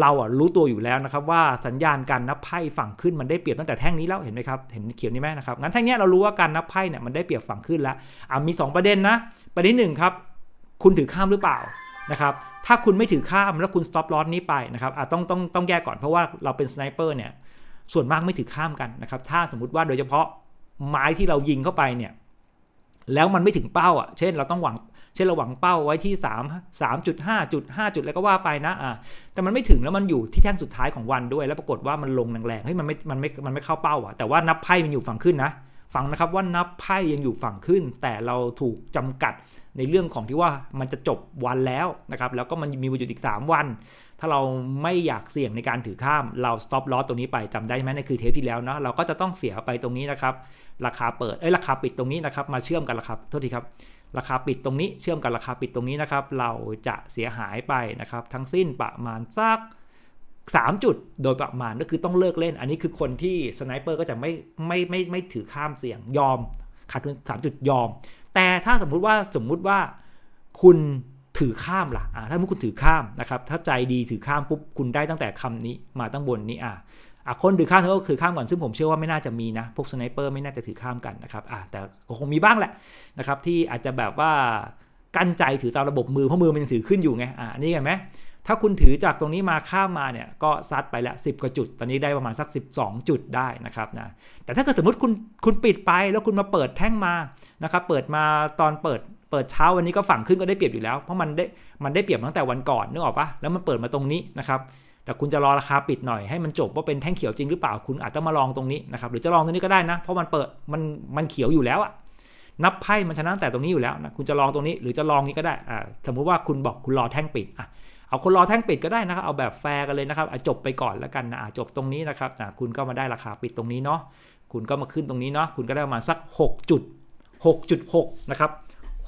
เราอ่ะรู้ตัวอยู่แล้วนะครับว่าสัญญาณการนับไพ่ฝั่งขึ้นมันได้เปรียบตั้งแต่แท่งนี้แล้วเห็นไหมครับ เห็น เขียวนี้ไหมนะครับ งั้นแท่งนี้เรารู้ว่าการนับไพ่เนี่ยมันได้เปรียบฝั่งขึ้นแล้วอ่ะมี 2 ประเด็นนะประเด็นหนึ่งครับคุณถือข้ามหรือเปล่านะครับถ้าคุณไม่ถือข้ามแล้วคุณสต็อปลอสนี้ไปนะครับอาจต้องต้องต้องแก้ก่อนเพราะว่าเราเป็นสไนเปอร์เนี่ยส่วนมากไม่ถือข้ามกันนะครับ ถ้าสมมติว่าโดยเฉพาะไม้ที่เรายิงเข้าไปเนี่ยแล้วมันไม่ถึงเป้าอ่ะเช่นเราต้องหวังเช่นเราหวังเป้าไว้ที่3 3.5จุด5จุดแล้วก็ว่าไปนะอ่ะแต่มันไม่ถึงแล้วมันอยู่ที่แท่งสุดท้ายของวันด้วย แล้วปรากฏว่ามันลงแรงๆเฮ้ยมันไม่มันไม่มันไม่เข้าเป้าอ่ะแต่ว่านับไพ่มันอยู่ฝั่งขึ้นนะฟังนะครับว่านับไพ่ยังอยู่ฝั่งขึ้น แต่เราถูกจำกัดในเรื่องของที่ว่ามันจะจบวันแล้วนะครับแล้วก็มันมีวันหยุดอีก 3 วัน ถ้าเราไม่อยากเสี่ยงในการถือข้ามเราสต็อปลอ s ตรงนี้ไป จำได้ไหมในคือเทปที่แล้วเนาะเราก็จะต้องเสียไปตรงนี้นะครับ ราคาเปิดเอ้ยราคาปิดตรงนี้นะครับมาเชื่อมกันราคาโทษทีครับ ราคาปิดตรงนี้ เชื่อมกับราคาปิดตรงนี้นะครับเราจะเสียหายไปนะครับ ทั้งสิ้นประมาณสัก3 จุดโดยประมาณก็คือต้องเลิกเล่นอันนี้คือคนที่สไนเปอร์ก็จะไม่ไม่ไมไม่ไม่ถือข้ามเสี่ยงยอมขาดทุนสามจุดยอมแต่ถ้าสมมุติว่าสมมุติว่าคุณถือข้ามล่ะอ่าถ้ามุคุณถือข้ามนะครับถ้าใจดีถือข้ามปุ๊บคุณได้ตั้งแต่คำนี้มาตั้งบนนี้อ่าอ่ะคนถือข้ามเขาก็ถือข้ามก่อนซึ่งผมเชื่อว่าไม่น่าจะมีนะพวกสไนเปอร์ไม่น่าจะถือข้ามกันนะครับอ่ะแต่คงมีบ้างแหละนะครับ ที่อาจจะแบบว่ากั้นใจถือตามระบบมือเพราะมือมันยังถือขึ้นอยู่ไงอ่ะนี่เห็นไหมถ้าคุณถือจากตรงนี้มาข้ามมาเนี่ยก็ซัดไปละ 10กว่าจุด ตอนนี้ได้ประมาณสัก12 จุดได้นะครับนะแต่ถ้าเกิดสมมติคุณคุณปิดไปแล้วคุณมาเปิดแท่งมานะครับเปิดมาตอนเปิด เปิดเช้าวันนี้ก็ฝั่งขึ้นก็ได้เปรียบอยู่แล้วเพราะมันได้มันได้เปรียบตั้งแต่วันก่อนนึกออกปะแล้วมันเปิดมาตรงนี้นะครับแต่คุณจะรอราคาปิดหน่อยให้มันจบ ว่าเป็นแท่งเขียวจริงหรือเปล่า คุณอาจจะมาลองตรงนี้นะครับหรือจะลองตรงนี้ก็ได้นะเพราะมันเปิดมันมันเขียวอยู่แล้วอะนับไพ่มันชนะแต่ตรงนี้อยู่แล้วนะคุณจะลองตรงนี้ หรือจะลองนี้ก็ได้อ่าสมมุติว่าคุณบอกคุณรอแท่งปิดอ่ะเอาคนรอแท่งปิดก็ได้นะครับเอาแบบแฟร์กันเลยนะครับจบไปก่อนแล้วกันนะจบตรงนี้นะครับนะคุณก็มาได้ราคาปิดตรงนี้เนาะคุณก็มาขึ้นตรงนี้เนาะคุณก็ได้ประมาณสัก6จุด6.6นะครับ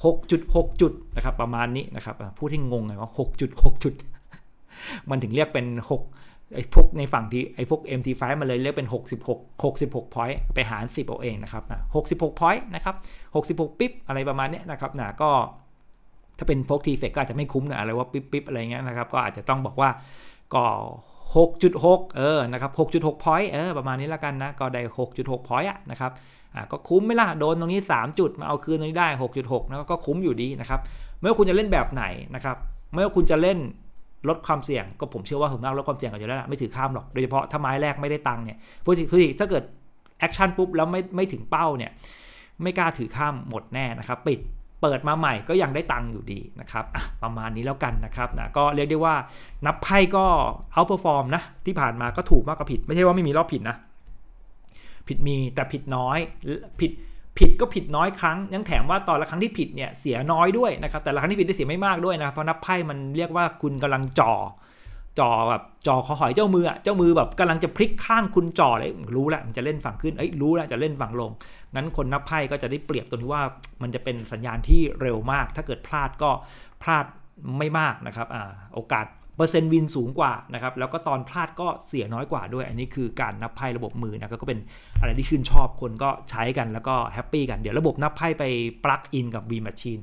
6.6จุดนะครับประมาณนี้นะครับพูดให้งงไงว่า 6.6 จุด มันถึงเรียกเป็น6ไอ้พวกในฝั่งที่ไอ้พวก MT5 มาเลยเรียกเป็น 66 66พอยต์ไปหาร 10 เอาเองนะครับนะ66พอยต์นะครับ66ปิ๊บอะไรประมาณนี้นะครับนะก็ถ้าเป็นพกทีเฟกก็อาจจะไม่คุ้มนะอะไรว่าปิ๊บปิบอะไรเงี้ยนะครับก็อาจจะต้องบอกว่าก็6.6เออนะครับ6.6พอยต์เออประมาณนี้ละกันนะก็ได้6.6ุดหกพอยตะนะครับอ่าก็คุ้มไหมล่ะโดนตรงนี้ 3 จุดมาเอาคืนตรงนี้ได้6.6นะก็คุ้มอยู่ดีนะครับไม่ว่าคุณจะเล่นแบบไหนนะครับไม่ว่าคุณจะเล่นลดความเสี่ยงก็ผมเชื่อว่าผมน่าลดความเสี่ยงกันอยู่แล้วะไม่ถือข้ามหรอกโดยเฉพาะถ้าไม้แรกไม่ได้ตังค์เนี่ยพูดถึงถ้าเกิดแอคชั่นปุ๊บแล้วไม่ไม่ถึงเป้าเนี่ยไม่กล้าถือข้ามหมดแน่นะครับปิดเปิดมาใหม่ก็ยังได้ตังค์อยู่ดีนะครับประมาณนี้แล้วกันนะครับนะก็เรียกได้ว่านับไพ่ก็เอาเปอร์ฟอร์มนะที่ผ่านมาก็ถูกมากกว่าผิดไม่ใช่ว่าไม่มีรอบผิดนะผิดมีแต่ผิดน้อยผิดผิดก็ผิดน้อยครั้ง ยังแถมว่าตอนละครั้งที่ผิดเนี่ยเสียน้อยด้วยนะครับแต่ละครั้งที่ผิดได้เสียไม่มากด้วยนะ เพราะนับไพ่มันเรียกว่าคุณกำลังจ่อจอแบบจอขอหอยเจ้ามืออ่ะ เจ้ามือแบบกำลังจะพลิกข้างคุณจอเลยรู้แล้วมันจะเล่นฝั่งขึ้นเอ้ยรู้แล้วจะเล่นฝั่งลง งั้นคนนับไพ่ก็จะได้เปรียบตรงที่ว่ามันจะเป็นสัญญาณที่เร็วมาก ถ้าเกิดพลาดก็พลาดไม่มากนะครับ อ่าโอกาสเปอร์เซ็นต์วินสูงกว่านะครับ แล้วก็ตอนพลาดก็เสียน้อยกว่าด้วย อันนี้คือการนับไพ่ระบบมือนะก็เป็นอะไรที่ชื่นชอบคนก็ใช้กันแล้วก็แฮปปี้กัน เดี๋ยวระบบนับไพ่ไปปลั๊กอิน กับ V Machine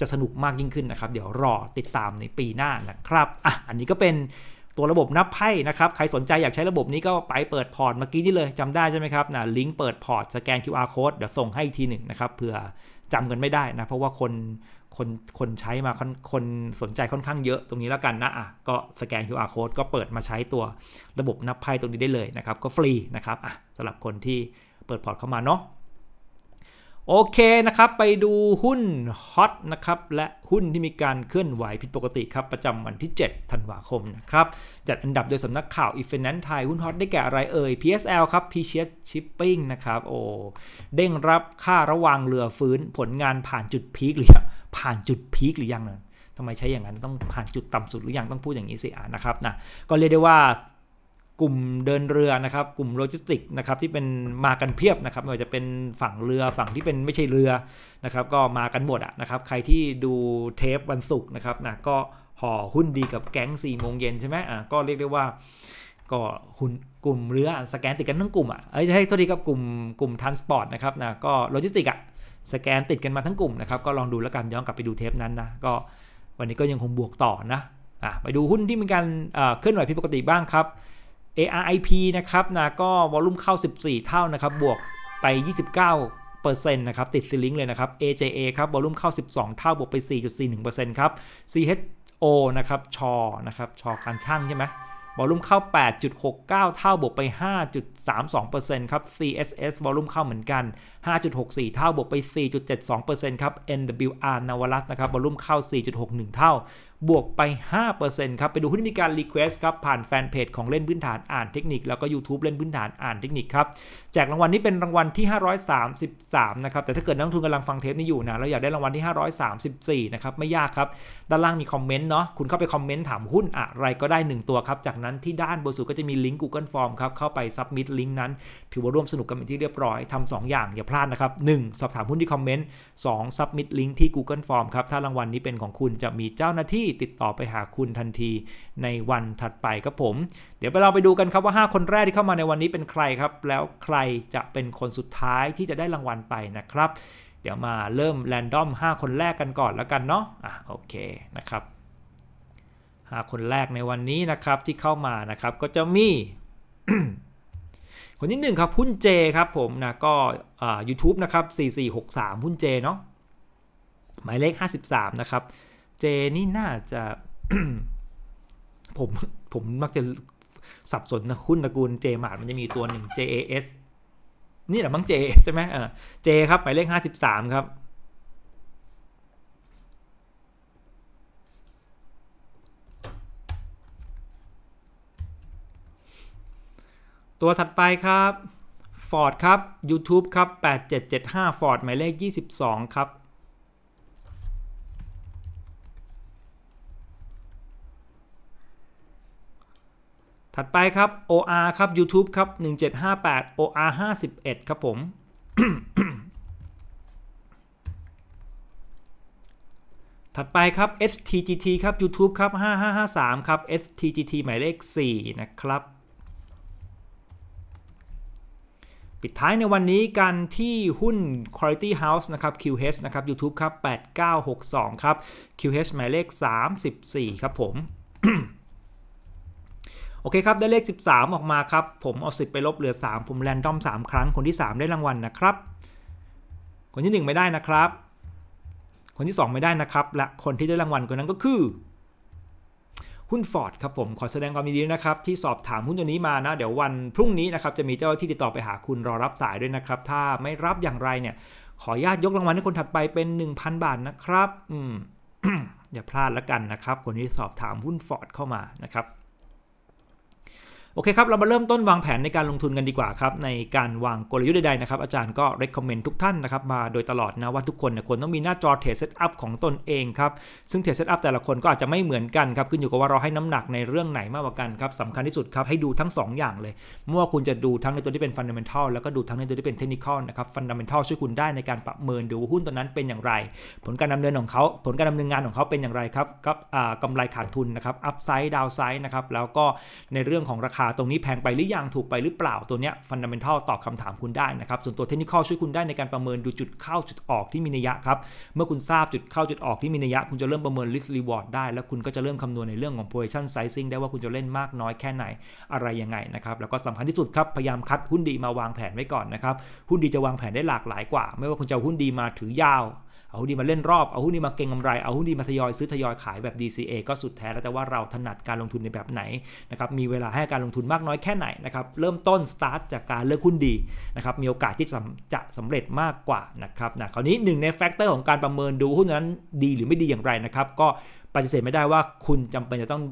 จะสนุกมากยิ่งขึ้นนะครับ เดี๋ยวรอติดตามในปีหน้านะครับอ่ะอันนี้ก็เป็นตัวระบบนับไพ่นะครับใครสนใจอยากใช้ระบบนี้ก็ไปเปิดพอร์ตเมื่อกี้นี่เลยจำได้ใช่ไหมครับนะลิงก์เปิดพอร์ตสแกน QR code เดี๋ยวส่งให้อีกทีหนึ่งนะครับเผื่อจำกันไม่ได้นะ เพราะว่าคนคนคนใช้มาคนสนใจค่อนข้างเยอะตรงนี้แล้วกันนะอ่ะก็สแกน QR code ก็เปิดมาใช้ตัวระบบนับไพ่ตรงนี้ได้เลยนะครับก็ฟรีนะครับอ่ะสำหรับคนที่เปิดพอร์ตเข้ามาเนาะโอเคนะครับ ไปดูหุ้นฮอตนะครับ และหุ้นที่มีการเคลื่อนไหวผิดปกติครับ ประจำวันที่7ธันวาคมนะครับ จัดอันดับโดยสำนักข่าวอ f เฟนแนนไทย หุ้นฮอตได้แก่อะไรเอ่ย PSL ครับ p c h Shipping นะครับโอ้เด้งรับค่าระวังเรือฟื้นผลงานผ่านจุดพีคหรือยังผ่านจุดพีคหรือยังนยทำไมใช้อย่างนั้น ต้องผ่านจุดต่ำสุดหรือยังต้องพูดอย่างนี้สิอ่านะครับนะก็เรียกได้ว่ากลุ่มเดินเรือนะครับ กลุ่มโลจิสติกนะครับที่เป็นมากันเพียบนะครับ ไม่ว่าจะเป็นฝั่งเรือฝั่งที่เป็นไม่ใช่เรือนะครับก็มากันหมดอะนะครับใครที่ดูเทปวันศุกร์นะครับนะก็ห่อหุ้นดีกับแก๊ง4ี่โมงเย็นใช่ไหมอ่ะก็เรียกได้ว่า ก็หุ้นกลุ่มเรือสแกนติดกันทั้งกลุ่มอ่ะเอ้ยให่โทษทีกับกลุ่มกลุ่มทันสปอร์ตนะครับนะก็โลจิสติกอ่ะสแกนติดกันมาทั้งกลุ่มนะครับก็ลองดูแล้วกันย้อนกลับไปดูเทปนั้นนะก็วันนี้ก็ยังคงบวกต่อนะอ่ะไปดูหุ้นที่มีการเคลื่อนไหวผิดปกติบ้างครับ ARIP นะครับ นะ ก็วอลุ่มเข้า 14 เท่า นะครับ บวกไป 29%นะครับ ติดซีลิงเลยนะครับ AJA ครับวอลุ่มเข้า 12 เท่าบวกไป 4.41%ครับ CHO นะครับ ชอนะครับชอการช่างใช่ไหมวอลุ่มเข้า 8.69 เท่าบวกไป 5.32%ครับ CSS วอลุ่มเข้าเหมือนกัน5.64 เท่าบวกไป 4.72%ครับ NWR นวรัตนะครับบอลุ่มเข้า 4.61 เท่า บวกไป 5%ครับ ไปดูหุ้นที่มีการ รีเควสครับ ผ่านแฟนเพจของเล่นพื้นฐานอ่านเทคนิคแล้วก็ YouTube เล่นพื้นฐานอ่านเทคนิค ครับแจกรางวัลนี้เป็นรางวัลที่ 533 นะครับ แต่ถ้าเกิดนักทุนกำลังฟังเทป นี้อยู่นะเราอยากได้รางวัลที่ 534 นะครับไม่ยากครับด้านล่างมีคอมเมนต์เนาะคุณเข้าไปคอมเมนต์ถามหุ้นอะไรก็ได้1ตัวครับจากนั้นที่ด้านบนสุดก็จะมีลิงก์ Google Form ครับเข้าไปซับมิดลิงก์นั้นถือว่าร่วมสนุกกันเป็นที่เรียบร้อยทา2อย่างอย่าลาดนะครับ 1. สอบถามหุ้นที่คอมเมนต์ 2. สับมิดลิงก์ที่ Google Form ครับถ้ารางวัลนนี้เป็นของคุณจะมีเจ้าหน้าที่ติดต่อไปหาคุณทันทีในวันถัดไปครับผม เดี๋ยวไปเราไปดูกันครับว่า 5 คนแรกที่เข้ามาในวันนี้เป็นใครครับ แล้วใครจะเป็นคนสุดท้ายที่จะได้รางวัลไปนะครับ เดี๋ยวมาเริ่มแรนดอม5 คนแรกกันก่อนแล้วกันเนาะอ่ะโอเคนะครับ5คนแรกในวันนี้นะครับที่เข้ามานะครับก็จะมีคนที่1ครับหุ้นเจครับผมนะก็ยูทูบนะครับ4463หุ้นเจเนาะหมายเลข 53 นะครับเจนี่น่าจะ ผมผมมักจะสับสนนะหุ้นตระกูลเจมาร์มันจะมีตัวหนึ่ง JAS นี่แหละมั้ง J ใช่ไหมเออจครับหมายเลข 53 ครับัวถัดไปครับ Ford ครับ YouTube ครับ 8775 Ford หมายเลข 22 ครับ ถัดไปครับ OR ครับ YouTube ครับ 1758 OR 51ครับผม ถัดไปครับ STGT ครับ YouTube ครับ 5553 ครับ STGT หมายเลข 4 นะครับปิดท้ายในวันนี้กันที่หุ้น Quality House นะครับ QH นะครับ YouTube ครับ 8962 ครับ QH หมายเลข 34ครับผม โอเคครับ ได้เลข 13 ออกมาครับผมเอา10ไปลบเหลือ 3 ผมแรนดอม 3 ครั้งคนที่ 3 ได้รางวัลนนะครับ คนที่ 1 ไม่ได้นะครับ คนที่ 2 ไม่ได้นะครับ และคนที่ได้รางวัลคนนั้นก็คือหุ้นฟอร์ดครับผมขอแสดงความยินดีนะครับที่สอบถามหุ้นตัวนี้มานะเดี๋ยววันพรุ่งนี้นะครับ จะมีเจ้าที่ติดต่อไปหาคุณรอรับสายด้วยนะครับ ถ้าไม่รับอย่างไรเนี่ย ขอญาตยกรางวัลให้คนถัดไปเป็น 1,000 บาทนะครับ อืมอย่าพลาดละกันนะครับคนที่สอบถามหุ้นฟอร์ดเข้ามานะครับโอเคครับ เรามาเริ่มต้นวางแผนในการลงทุนกันดีกว่าครับ ในการวางกลยุทธ์ใดๆนะครับอาจารย์ก็ recommend ทุกท่านนะครับมาโดยตลอดนะว่าทุกคนควรต้องมีหน้าจอเทรดเซตอัพของตนเองครับ ซึ่งเทรดเซตอัพแต่ละคนก็อาจจะไม่เหมือนกันครับขึ้นอยู่กับว่าเราให้น้ำหนักในเรื่องไหนมากกว่ากันครับสำคัญที่สุดครับให้ดูทั้ง 2ออย่างเลยไม่ว่าคุณจะดูทั้งในตัวที่เป็นฟัน d a เมนทัลแล้วก็ดูทั้งในตัวที่เป็นเทคนิคนะครับฟัน d a เมนทัลช่วยคุณได้ในการประเมินดูหุ้นตัวนั้นเป็นอย่างไร ผลการดำเนินของเขาผลการดำเนินงานของเขาเป็นอย่างไรครับกับกำไรขาดทุนนะครับ upside downside นะครับแล้วก็ในเรื่องของราคาาตรงนี้แพงไปหรือยังถูกไปหรือเปล่าตัวเนี้ยฟันดัมเบลทัลตอบคำถามคุณได้นะครับส่วนตัวเทคนิคช่วยคุณได้ในการประเมินดูจุดเข้าจุดออกที่มีนัยยะครับ เมื่อคุณทราบจุดเข้าจุดออกที่มีนัยยะคุณจะเริ่มประเมินสต์รีวอร์ดได้แล้วคุณก็จะเริ่มคำนวณ ในเรื่องของ position sizing ได้ว่าคุณจะเล่นมากน้อยแค่ไหนอะไรยังไงนะครับแล้วก็สำคัญที่สุดครับพยายามคัด หุ้นดีมาวางแผนไว้ก่อนนะครับหุ้นดีจะวางแผนได้หลากหลายกว่า ไม่ว่าคุณจะหุ้นดีมาถือยาวเอาหุ้นดีมาเล่นรอบ เอาหุ้นดีมาเก็งกาไรเอาหุ้นดีมาทยอย ซื้อทยอยขายแบบ DCA ก็สุดแท้ แล้วแต่ว่าเราถนัดการลงทุนในแบบไหนนะครับมีเวลาให้การลงทุนมากน้อยแค่ไหนนะครับเริ่มต้นสตาร์ทจากการเลือกหุ้นดีนะครับมีโอกาสที่จะสำเร็จมากกว่านะครับนะคราวนี้หนึ่งในแฟกเตอร์ของการประเมินดูหุ้นนั้นดีหรือไม่ดีอย่างไรนะครับ ก็ปฏิเสธไม่ได้ว่าคุณจำเป็นจะต้อง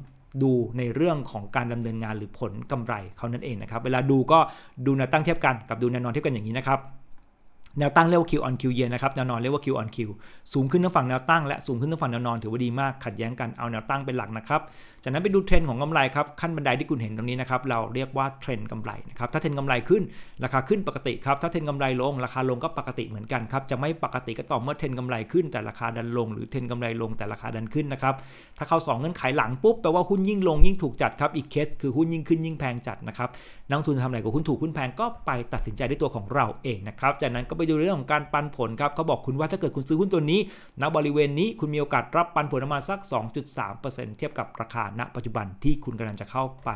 ดูในเรื่องของการดำเนินงานหรือผลกำไรเขานั่นเองนะครับ เวลาดูก็ดูแนวตั้งเทียบกันกับดูแนวนอนเทียบกันอย่างนี้นะครับแนวตั้งเรียกว่า Q on Q เย็นนะครับ แนวนอนเรียกว่า Q on Q สูงขึ้นทั้งฝั่งแนวตั้งและ สูงขึ้นทั้งฝั่งแนวนอนถือว่าดีมาก ขัดแย้งกัน เอาแนวตั้งเป็นหลักนะครับจากนั้นไปดูเทรนด์ของกำไรครับขั้นบันไดที่คุณเห็นตรงนี้นะครับเราเรียกว่าเทรนด์กำไรนะครับถ้าเทรนด์กำไรขึ้นราคาขึ้นปกติครับถ้าเทรนด์กำไรลงราคาลงก็ปกติเหมือนกันครับจะไม่ปกติก็ต่อเมื่อเทรนด์กำไรขึ้นแต่ราคาดันลงหรือเทรนด์กำไรลงแต่ราคาดันขึ้นนะครับถ้าเข้า2 เงื่อนไขหลังปุ๊บแปลว่าหุ้นยิ่งลงยิ่งถูกจัดครับอีกเคส คือหุ้นยิ่งขึ้นยิ่งแพงจัดนะครับนักทุนทำอะไรกับหุ้นถูกหุ้นแพงก็ไปตัดสินใจด้วยตัวของเราเองนะครับจากนั้นก็ไปดูเรื่องของการปันผลครับเขาบอกคุณว่าถ้าเกิดคุณซื้อหุ้นตัวนี้ณบริเวณนี้คุณมีโอกาสรับปันผลประมาณสัก 2.3%เทียบกับราคาณปัจจุบันที่คุณกำลังจะเข้าไป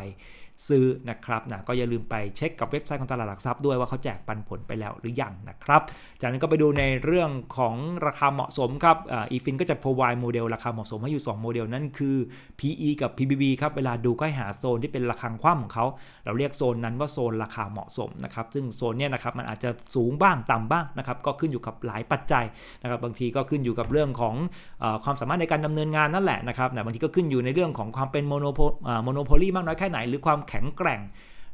ซื้อนะครับนะก็อย่าลืมไปเช็คกับเว็บไซต์ของตลาดหลักทรัพย์ด้วยว่าเขาแจกปันผลไปแล้วหรือยังนะครับ จากนั้นก็ไปดูในเรื่องของราคาเหมาะสมครับอีฟินก็จะ provide โมเดลราคาเหมาะสมให้อยู่ 2 โมเดลนั่นคือ PE กับ PBB ครับ เวลาดูก็หาโซนที่เป็นราคาคว่ำของเขา เราเรียกโซนนั้นว่าโซนราคาเหมาะสมนะครับ ซึ่งโซนเนี้ยนะครับมันอาจจะสูงบ้างต่ำบ้างนะครับก็ขึ้นอยู่กับหลายปัจจัยนะครับบางทีก็ขึ้นอยู่กับเรื่องของความสามารถในการดำเนินงานนั่นแหละนะครับนะบางทีก็ขึ้นอยู่ในเรื่องของความเป็นโมโนโพลีมากน้อยแค่ไหนหรือความแข็งแกร่ง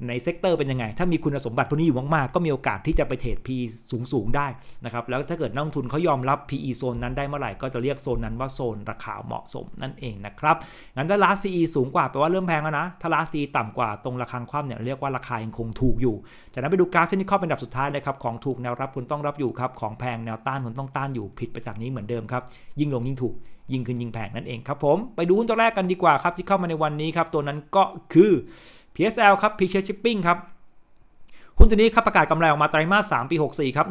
ในเซกเตอร์เป็นยังไง ถ้ามีคุณสมบัติพวกนี้อยู่มากๆ ก็มีโอกาสที่จะไปเทรด P สูงสูงได้นะครับ แล้วถ้าเกิดนักลงทุนเขายอมรับ PE โซนนั้นได้เมื่อไหร่ ก็จะเรียกโซนนั้นว่าโซนราคาเหมาะสมนั่นเองนะครับ งั้นถ้า last PE สูงกว่าแปลว่าเริ่มแพงแล้วนะ ถ้า last PE ต่ำกว่าตรงราคาความเนี่ยเรียกว่าราคายังคงถูกอยู่ จากนั้นไปดูกราฟที่นี่ข้อเป็นดับสุดท้ายเลยครับ ของถูกแนวรับคุณต้องรับอยู่ครับ ของแพงแนวต้านคุณต้องต้านอยู่ ผิดไปจากนี้เหมือนเดิมครับยิ่งลงยิ่งถูกยิ่งขึ้นยิ่งแพงนั่นเองครับ ผม ไปดูหุ้นตัวแรกกันดีกว่าครับที่เข้ามาในวันนี้ครับตัวนั้นก็คือ PSL ครับ p c Shipping ครับ หุ้นตัวนี้ครับประกาศกำไรออกมาไตรมาส3ปี 64 ครับ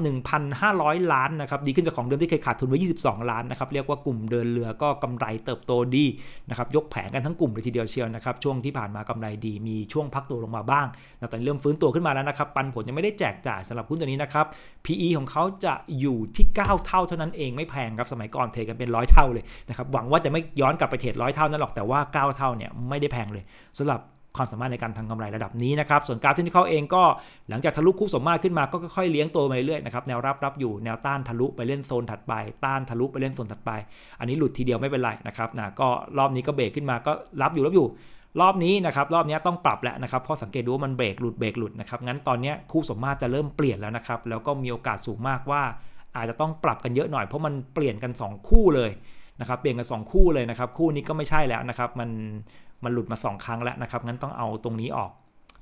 1,500 ล้านนะครับ ดีขึ้นจากของเดิมที่เคยขาดทุนไว้22 ล้านนะครับ เรียกว่ากลุ่มเดินเรือก็กำไรเติบโตดีนะครับ ยกแผงกันทั้งกลุ่มเลยทีเดียวเชียวนะครับ ช่วงที่ผ่านมากำไรดีมีช่วงพักตัวลงมาบ้าง แต่เริ่มฟื้นตัวขึ้นมาแล้วนะครับปันผลยังไม่ได้แจกจ่ายสำหรับหุ้นตัวนี้นะครับ PE ของเขาจะอยู่ที่9เท่า เท่านั้นเองไม่แพงครับสมัยก่อนเทกันเป็นร้อยเท่าเลยนะครับหวังว่าจะไม่ย้อนกลับไปเทรดร้อยเท่านั้นหรอกแต่ว่า9เท่าเนี่ยไม่ได้แพงเลยสำหรับความสามารถในการทำกำไรระดับนี้นะครับ ส่วนกราฟที่นี่เขาเองก็หลังจากทะลุคู่สมมาตรขึ้นมาก็ค่อยๆเลี้ยงตัวไปเรื่อยๆนะครับแนวรับรับอยู่แนวต้านทะลุไปเล่นโซนถัดไป ต้านทะลุไปเล่นโซนถัดไป อันนี้หลุดทีเดียวไม่เป็นไรนะครับนะก็รอบนี้ก็เบรกขึ้นมาก็รับอยู่รับอยู่ รอบนี้นะครับรอบนี้ต้องปรับแล้วนะครับเพราะสังเกตดูว่ามันเบรกหลุดเบรกหลุดนะครับงั้นตอนนี้คู่สมมาตรจะเริ่มเปลี่ยนแล้วนะครับแล้วก็มีโอกาสสูงมากว่าอาจจะต้องปรับกันเยอะหน่อยเพราะมันเปลี่ยนกัน 2 คู่เลยนะครับ เปลี่ยนกัน 2 คู่เลยนะครับคู่นี้ก็ไม่ใช่แล้วนะครับมันมันหลุดมา2ครั้งแล้วนะครับ งั้นต้องเอาตรงนี้ออก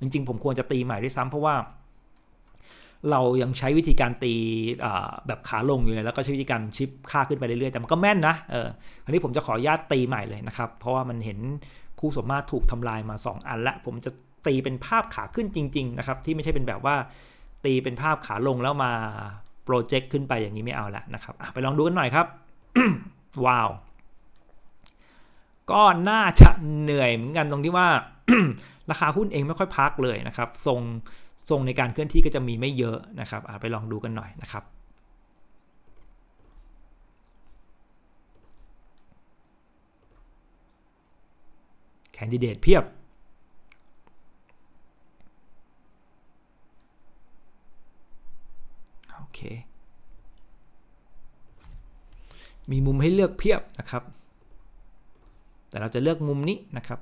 จริงๆผมควรจะตีใหม่ด้วยซ้ำเพราะว่า เรายังใช้วิธีการตีแบบขาลงอยู่เลย แล้วก็ใช้วิธีการชิปค่าขึ้นไปเรื่อยๆแต่มันก็แม่นนะเออคราวนี้ผมจะขออนุญาตตีใหม่เลยนะครับเพราะว่ามันเห็นคู่สมมาตรถูกทำลายมา 2 อันละผมจะตีเป็นภาพขาขึ้นจริงๆนะครับที่ไม่ใช่เป็นแบบว่า ตีเป็นภาพขาลงแล้วมาโปรเจกต์ขึ้นไปอย่างนี้ไม่เอาละนะครับไปลองดูกันหน่อยครับว้าวก็น่าจะเหนื่อยเหมือนกันตรงที่ว่า ราคาหุ้นเองไม่ค่อยพักเลยนะครับ ทรงทรงในการเคลื่อนที่ก็จะมีไม่เยอะนะครับ ไปลองดูกันหน่อยนะครับแคนดิเดตเพียบโอเคมีมุมให้เลือกเพียบนะครับแต่เราจะเลือกมุมนี้นะครับ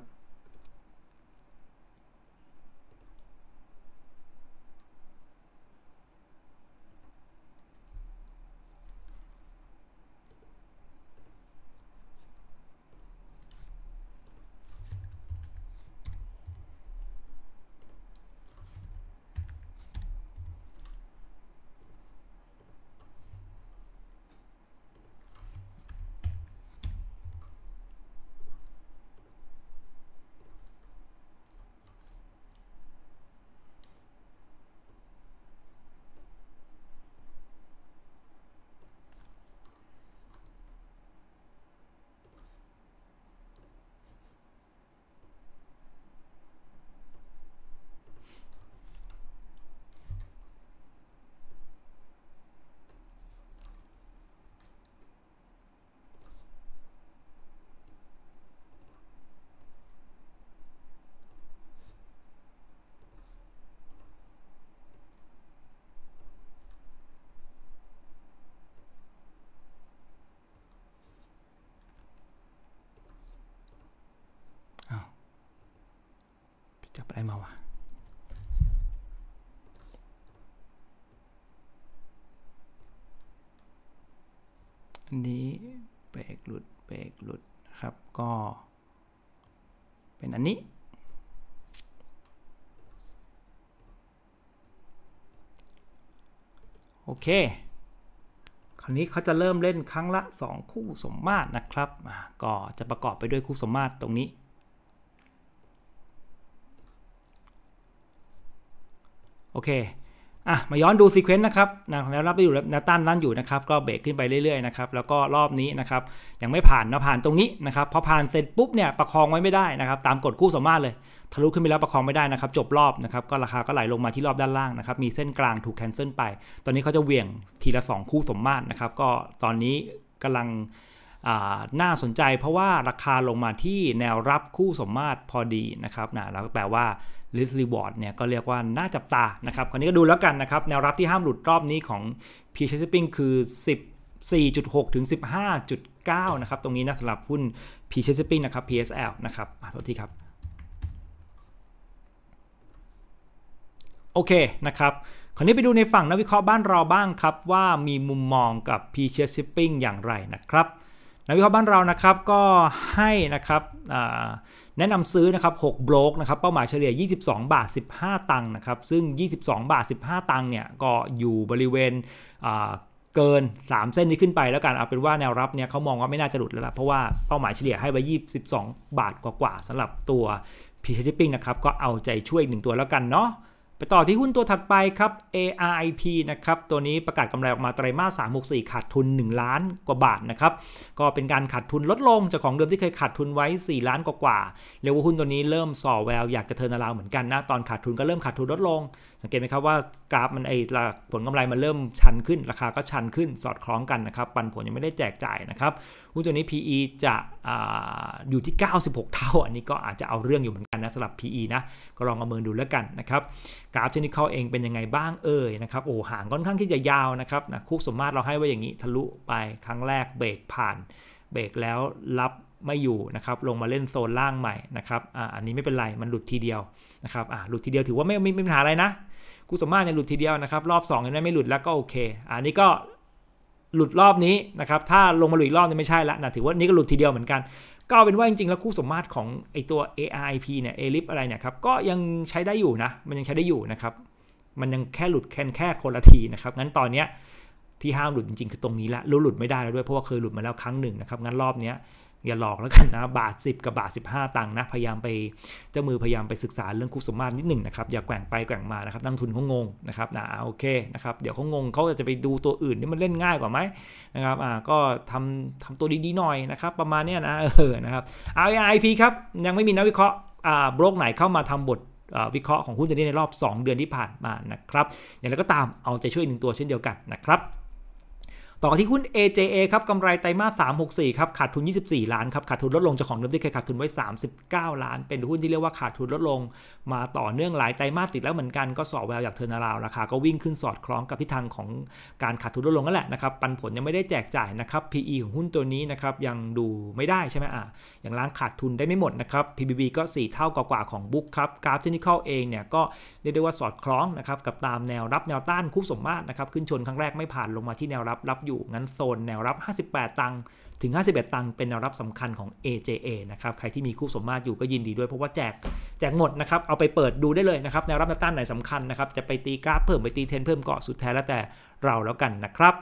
ับไ้มาวะ อันนี้เบรกหลุดเบรกหลุดนะครับ ก็เป็นอันนี้ โอเคคราวนี้เขาจะเริ่มเล่นครั้งละ 2 คู่สมมาตรนะครับ ก็จะประกอบไปด้วยคู่สมมาตรตรงนี้โอเค อ่ะ มาย้อนดูซีเควนต์นะครับนะแล้วรับไปอยู่แนวต้านนั่นอยู่นะครับ ก็เบรกขึ้นไปเรื่อยๆนะครับ แล้วก็รอบนี้นะครับ ยังไม่ผ่านนะผ่านตรงนี้นะครับ พอผ่านเสร็จปุ๊บเนี่ย ประคองไว้ไม่ได้นะครับ ตามกฎคู่สมมาตรเลย ทะลุขึ้นไปแล้วประคองไม่ได้นะครับ จบรอบนะครับ ก็ราคาก็ไหลลงมาที่รอบด้านล่างนะครับ มีเส้นกลางถูกแคนเซิลไป ตอนนี้เขาจะเวี่ยงทีละ 2 คู่สมมาตรนะครับ ก็ตอนนี้กำลังน่าสนใจ เพราะว่าราคาลงมาที่แนวรับคู่สมมาตรพอดีนะครับนะแล้วแปลว่าลิสต์รีวอร์ดเนี่ยก็เรียกว่า น่าจับตา นะครับ คราวนี้ก็ดูแล้วกันนะครับ แนวรับที่ห้ามหลุดรอบนี้ของ p ีเชสปิ้งคือ 14.6 ถึง 15.9 นะครับ ตรงนี้นะสำหรับหุ้น p ีเชสปิ้งนะครับ PSL นะครับโทษทีครับ โอเคนะครับ คราวนี้ไปดูในฝั่งนักวิเคราะห์บ้านเราบ้างครับ ว่ามีมุมมองกับ p ีเชสปิ้งอย่างไรนะครับนักวิเคราะห์บ้านเรานะครับก็ให้นะครับแนะนำซื้อนะครับ6บล็อกนะครับเป้าหมายเฉลี่ย 22บาท15 ตังค์นะครับซึ่ง 22บาท15 ตังค์เนี่ยก็อยู่บริเวณเกิน 3 เส้นนี้ขึ้นไปแล้วกันเอาเป็นว่าแนวรับเนี่ยเขามองว่าไม่น่าจะหลุดแล้วล่ะเพราะว่าเป้าหมายเฉลี่ยให้ไว้ 22 บาทกว่าๆสำหรับตัวพีเชชิปปิ้งนะครับก็เอาใจช่วยอีกหนึ่งตัวแล้วกันเนาะไปต่อที่หุ้นตัวถัดไปครับ ARIP นะครับ ตัวนี้ประกาศกำไรออกมาไตรมาส3 6 4ขาดทุน 1 ล้านกว่าบาทนะครับ ก็เป็นการขาดทุนลดลง จากของเดิมที่เคยขาดทุนไว้ 4 ล้านกว่าเรียกว่าหุ้นตัวนี้เริ่มส่อแววอยากจะเทินาราวเหมือนกันนะ ตอนขาดทุนก็เริ่มขาดทุนลดลงสังเกตไหมครับ ว่ากราฟมันไอผลกำไรมันเริ่มชันขึ้นราคาก็ชันขึ้นสอดคล้องกันนะครับปันผลยังไม่ได้แจกจ่ายนะครับหุ้นตัวนี้ PE จะออยู่ที่96เท่าอันนี้ก็อาจจะเอาเรื่องอยู่เหมือนกันนะสำหรับ PE นะก็ลองประเมินดูแล้วกันนะครับกราฟเทคนิคเองเป็นยังไงบ้างเอ่ยนะครับโอ้ห่างค่อนข้างที่จะยาวนะครับนะคู่สมมาตรเราให้ไว้อย่างนี้ทะลุไปครั้งแรกเบรกผ่าน เบรกแล้วรับไม่อยู่นะครับลงมาเล่นโซนล่างใหม่นะครับอ่าอันนี้ไม่เป็นไรมันหลุดทีเดียวนะครับอ่าหลุดทีเดียวถือว่าไม่ไม่มีปัญหาอะไรนะกุสมาเนี่ยหลุดทีเดียวนะครับ รอบ2ยังไม่หลุดแล้วก็โอเคอันนี้ก็หลุดรอบนี้นะครับถ้าลงมาหลุดอีกรอบนี่ไม่ใช่ละนะถือว่านี่ก็หลุดทีเดียวเหมือนกันก็เป็นว่าจริงๆ แล้วคู่สมมาตรของไอตัว a i p เนี่ย a l i p อะไรเนี่ยครับก็ยังใช้ได้อยู่นะมันยังใช้ได้อยู่นะครับมันยังแค่หลุดแค่แค่คนละทีนะครับงั้นตอนเนี้ยที่ห้ามหลุดจริงๆคือตรงนี้ละรู้หลุดไม่ได้แล้วด้วยเพราะว่าเคยหลุดมาแล้วครั้งหนึ่งนะครับงั้นรอบเนี้ยอย่าหลอกแล้วกันนะ บาท 10 กับบาท 15ตังค์นะพยายามไปเจ้ามือพยายามไปศึกษาเรื่องคุกสมมาตรนิดหนึ่งนะครับ อย่าแกว่งไปแกว่งมานะครับนักทุนเขางง นะครับนะโอเคนะครับเดี๋ยวเขางงเขาจะไปดูตัวอื่นที่มันเล่นง่ายกว่าไหมนะครับอ่าก็ทำทำตัวดีๆหน่อยนะครับ ประมาณนี้นะเออนะครับเอาไอพีครับยังไม่มีนักวิเคราะห์อ่าบล็อกไหนเข้ามาทำบทวิเคราะห์ของหุ้นตัวนี้ในรอบ 2 เดือนที่ผ่านมานะครับอย่างไรก็ตามเอาใจช่วยหนึ่งตัวเช่นเดียวกันนะครับต่อที่หุ้น AJA ครับกำไรไตรมาส364 ครับขาดทุน 24 ล้านครับขาดทุนลดลงจากของเดิมที่เคยขาดทุนไว้ 39 ล้าน เป็นหุ้นที่เรียกว่าขาดทุนลดลง มาต่อเนื่องหลายไตรมาสติดแล้วเหมือนกันก็สอบแววอยากเทอร์นาลาวราคาก็วิ่งขึ้นสอดคล้องกับทิศทางของการขาดทุนลดลงนั่นแหละนะครับปันผลยังไม่ได้แจกจ่ายนะครับ PE ของหุ้นตัวนี้นะครับยังดูไม่ได้ใช่ไหมอ่ะยังล้างขาดทุนได้ไม่หมดนะครับ PBB ก็ 4 เท่ากว่าของบุ๊กครับกราฟเทคนิคเองเนี่ยก็เรียกได้ว่าสอดคล้องนะครับกับตามแนวรับแนวต้านคู่สมมาตรนะครับขึ้นชนครั้งแรกไม่ผ่านลงมาที่แนวรับรับยู่งั้นโซนแนวรับ 58 ตังค์ ถึง 51 ตังค์ เป็นแนวรับสำคัญของ AJA นะครับ ใครที่มีคู่สมมาตรอยู่ก็ยินดีด้วย เพราะว่าแจก แจกหมดนะครับ เอาไปเปิดดูได้เลยนะครับ แนวรับแนวต้านไหนสำคัญนะครับ จะไปตีกราฟเพิ่มไป ตีเทน เพิ่มก็สุดแท้แล้วแต่เราแล้วกันนะครับ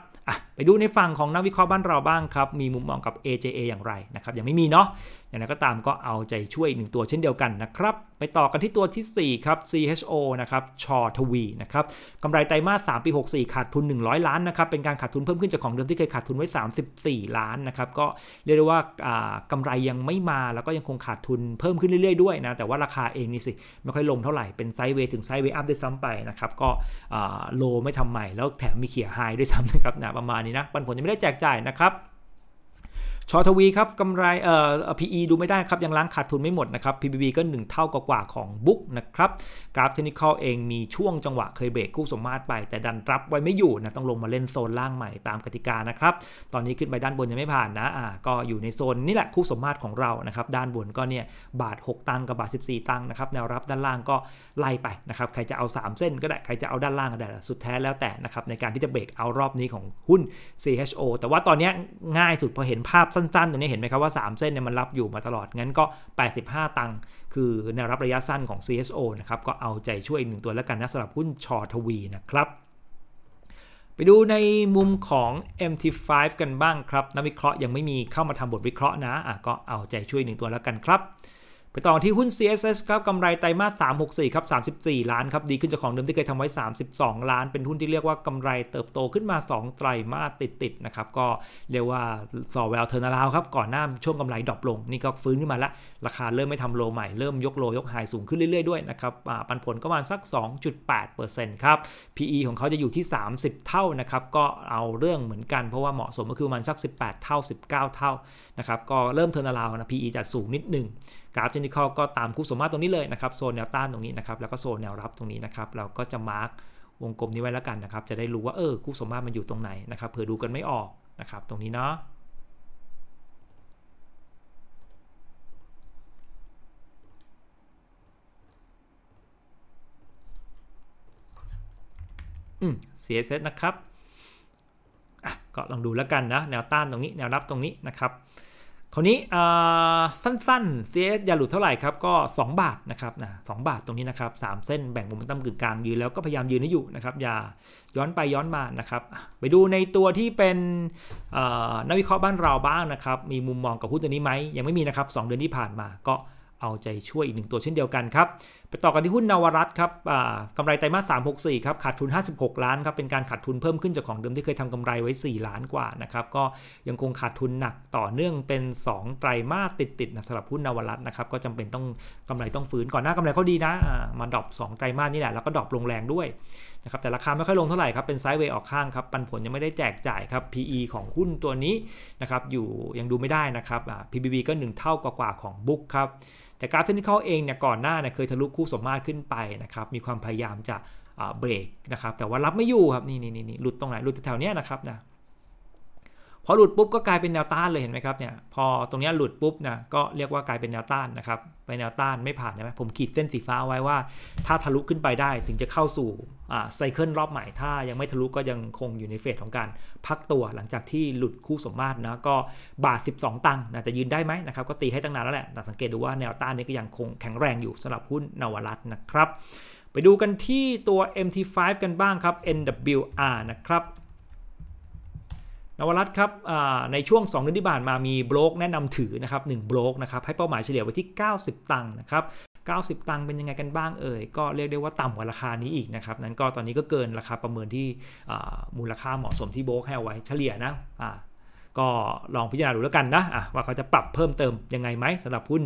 ไปดูในฝั่งของนักวิเคราะห์บ้านเราบ้างครับ มีมุมมองกับ AJA อย่างไรนะครับ ยังไม่มีเนาะ่างไรก็ตามก็เอาใจช่วยหนึ่งตัวเช่นเดียวกันนะครับ ไปต่อกันที่ตัวที่ 4 ครับ CHO นะครับชอทวีนะครับกำไรไตรมาส3ปี64ขาดทุน 100 ล้านนะครับเป็นการขาดทุนเพิ่มขึ้นจากของเดิมที่เคยขาดทุนไว้34ล้านนะครับก็เรียกได้ว่ากำไรยังไม่มาแล้วก็ยังคงขาดทุนเพิ่มขึ้นเรื่อย ๆด้วยนะแต่ว่าราคาเองนี่สิไม่ค่อยลงเท่าไหร่เป็นไซด์เวย์ถึงไซด์เวย์อัพด้วยซ้ำไปนะครับก็โลไม่ทำใหม่ แล้วแถมมีเขี่ยไฮด้วยซ้ำนะครับนะประมาณนี้นะปันผลยังไม่ได้แจกจ่ายนะครับชอทวีครับ กำไรเอ่อ PE ดูไม่ได้ครับ ยังล้างขาดทุนไม่หมดนะครับ PBB ก็ 1 เท่ากว่าของบุ๊กนะครับกราฟเทคนิคเองมีช่วงจังหวะเคยเบรกคู่สมมาตรไป แต่ดันรับไว้ไม่อยู่นะต้องลงมาเล่นโซนล่างใหม่ตามกติกานะครับ ตอนนี้ขึ้นไปด้านบนยังไม่ผ่านนะอ่าก็อยู่ในโซนนี่แหละคู่สมมาตรของเรานะครับ ด้านบนก็เนี่ยบาท 6 ตังกับบาท 14 ตังนะครับแนวรับด้านล่างก็ไล่ไปนะครับใครจะเอา3เส้นก็ได้ใครจะเอาด้านล่างก็ได้สุดแท้แล้วแต่นะครับในการที่จะเบรกเอารอบนี้ของหุ้น CHO แต่ว่าตอนนี้ง่ายสุดพอเห็นภาพสั้นๆตรงนี้เห็นไหมครับว่า 3 เส้นเนี่ยมันรับอยู่มาตลอด งั้นก็ 85 ตังค์ คือแนวรับระยะสั้นของ CSO นะครับ ก็เอาใจช่วยอีกหนึ่งตัวแล้วกันนะสำหรับหุ้นชอทวีนะครับ ไปดูในมุมของ MT5 กันบ้างครับ นักวิเคราะห์ยังไม่มีเข้ามาทำบทวิเคราะห์นะะก็เอาใจช่วยหนึ่งตัวแล้วกันครับไปต่อที่หุ้น CSS ครับ กำไรไตรมาส 364 ครับ 34 ล้านครับ ดีขึ้นจากของเดิมที่เคยทำไว้ 32 ล้าน เป็นหุ้นที่เรียกว่ากำไรเติบโตขึ้นมา 2 ไตรมาสติด ๆ นะครับ ก็เรียกว่าสอแววเทอร์นาลาวครับ ก่อนหน้าช่วงกำไรดรอปลงนี่ก็ฟื้นขึ้นมาละ ราคาเริ่มไม่ทำโลใหม่ เริ่มยกโลยกไฮสูงขึ้นเรื่อยๆด้วยนะครับปันผลก็ประมาณสัก 2.8%ครับ PE ของเขาจะอยู่ที่ 30 เท่านะครับ ก็เอาเรื่องเหมือนกัน เพราะว่าเหมาะสมก็คือมันสัก 18 เท่า 19 เท่านะครับก็เริ่มเทอร์นาลาวนะ PE จะสูงนิดหนึ่งกราฟเทคนิคก็ตามคู่สมมาตรตรงนี้เลยนะครับโซนแนวต้านตรงนี้นะครับ แล้วก็โซนแนวรับตรงนี้นะครับ เราก็จะมาร์กวงกลมนี้ไว้แล้วกันนะครับ จะได้รู้ว่าเออคู่สมมาตรมันอยู่ตรงไหนนะครับ เผื่อดูกันไม่ออกนะครับ ตรงนี้เนาะอืม CSS นะครับอ่ะก็ลองดูแล้วกันนะแนวต้านตรงนี้ แนวรับตรงนี้นะครับคราวนี้สั้นๆ CS อย่าหลุดเท่าไหร่ครับก็ 2 บาทนะครับนะสบาทตรงนี้นะครับสเส้นแบ่งมุมตั้มกึ่งกลางยืนแล้วก็พยายามยืนให้อยู่นะครับอย่าย้อนไปย้อนมานะครับไปดูในตัวที่เป็นนักวิเคราะห์บ้านเราบ้างนะครับมีมุมมองกับหุ้นตัวนี้ไหมยังไม่มีนะครับ2เดือนที่ผ่านมา ก็เอาใจช่วยอีกหนึ่งตัวเช่นเดียวกันครับไปต่อกันที่หุ้นนวรัตครับกำไรไตรมาสสามหกสี่ครับ ขาดทุน 56 ล้านครับ เป็นการขาดทุนเพิ่มขึ้นจากของเดิมที่เคยทำกำไรไว้ 4 ล้านกว่านะครับ ก็ยังคงขาดทุนหนักต่อเนื่องเป็น 2ไตรมาสติดๆนะสำหรับหุ้นนวรัตนะครับ ก็จำเป็นต้องกำไรต้องฟื้นก่อนหน้ากำไรเขาดีนะมาดรอป2ไตรมาสนี่แหละ แล้วก็ดรอปลงแรงด้วยนะครับ แต่ราคาไม่ค่อยลงเท่าไหร่ครับ เป็นไซด์เวย์ออกข้างครับ ปันผลยังไม่ได้แจกจ่ายครับ PE ของหุ้นตัวนี้นะครับ อยู่ยังดูไม่ได้นะครับ PBB ก็ 1 เท่ากว่าของบุ๊กครับแต่กราฟเทคนิคเองเนี่ยก่อนหน้าเนี่ยเคยทะลุคู่สมมาตรขึ้นไปนะครับ มีความพยายามจะเบรกนะครับ แต่ว่ารับไม่อยู่ครับนี่นี่นี่หลุดตรงไหน หลุดแถวเนี้ยนะครับนะพอหลุดปุ๊บก็กลายเป็นแนวต้านเลยเห็นไหมครับเนี่ยพอตรงนี้หลุดปุ๊บนะก็เรียกว่ากลายเป็นแนวต้านนะครับไปแนวต้านไม่ผ่านใช่ไหมผมขีดเส้นสีฟ้าไว้ว่า ถ้าทะลุขึ้นไปได้ถึงจะเข้าสู่ไซเคิลรอบใหม่ถ้ายังไม่ทะลุก็ยังคงอยู่ในเฟสของการพักตัวหลังจากที่หลุดคู่สมมาตรนะก็บาท 12 ตังค์นะจะยืนได้ไหมนะครับก็ตีให้ตั้งนานแล้วแหละแต่สังเกตดูว่าแนวต้านนี้ก็ยังคงแข็งแรงอยู่สำหรับหุ้นนวรัตนะครับไปดูกันที่ตัว MT5 กันบ้างครับ NWR นะครับนวรัตครับในช่วง2เดือนที่ผ่านมามีบล็อกแนะนำถือนะครับหบลบอกนะครับให้เป้าหมายเฉลี่ยไว้ที่90 ตังค์นะครับ90 ตังค์เป็นยังไงกันบ้างเอ่ยก็เรียกได้ว่าต่ำกว่าราคานี้อีกนะครับนั้นก็ตอนนี้ก็เกินราคาประเมินที่มูลค่าเหมาะสมที่บล็อกให้เอาไว้เฉลี่ยนะก็ลองพิจารณาดูแล้วกันนะะว่าเขาจะปรับเพิ่มเติมยังไงไหมสำหรับหุ้น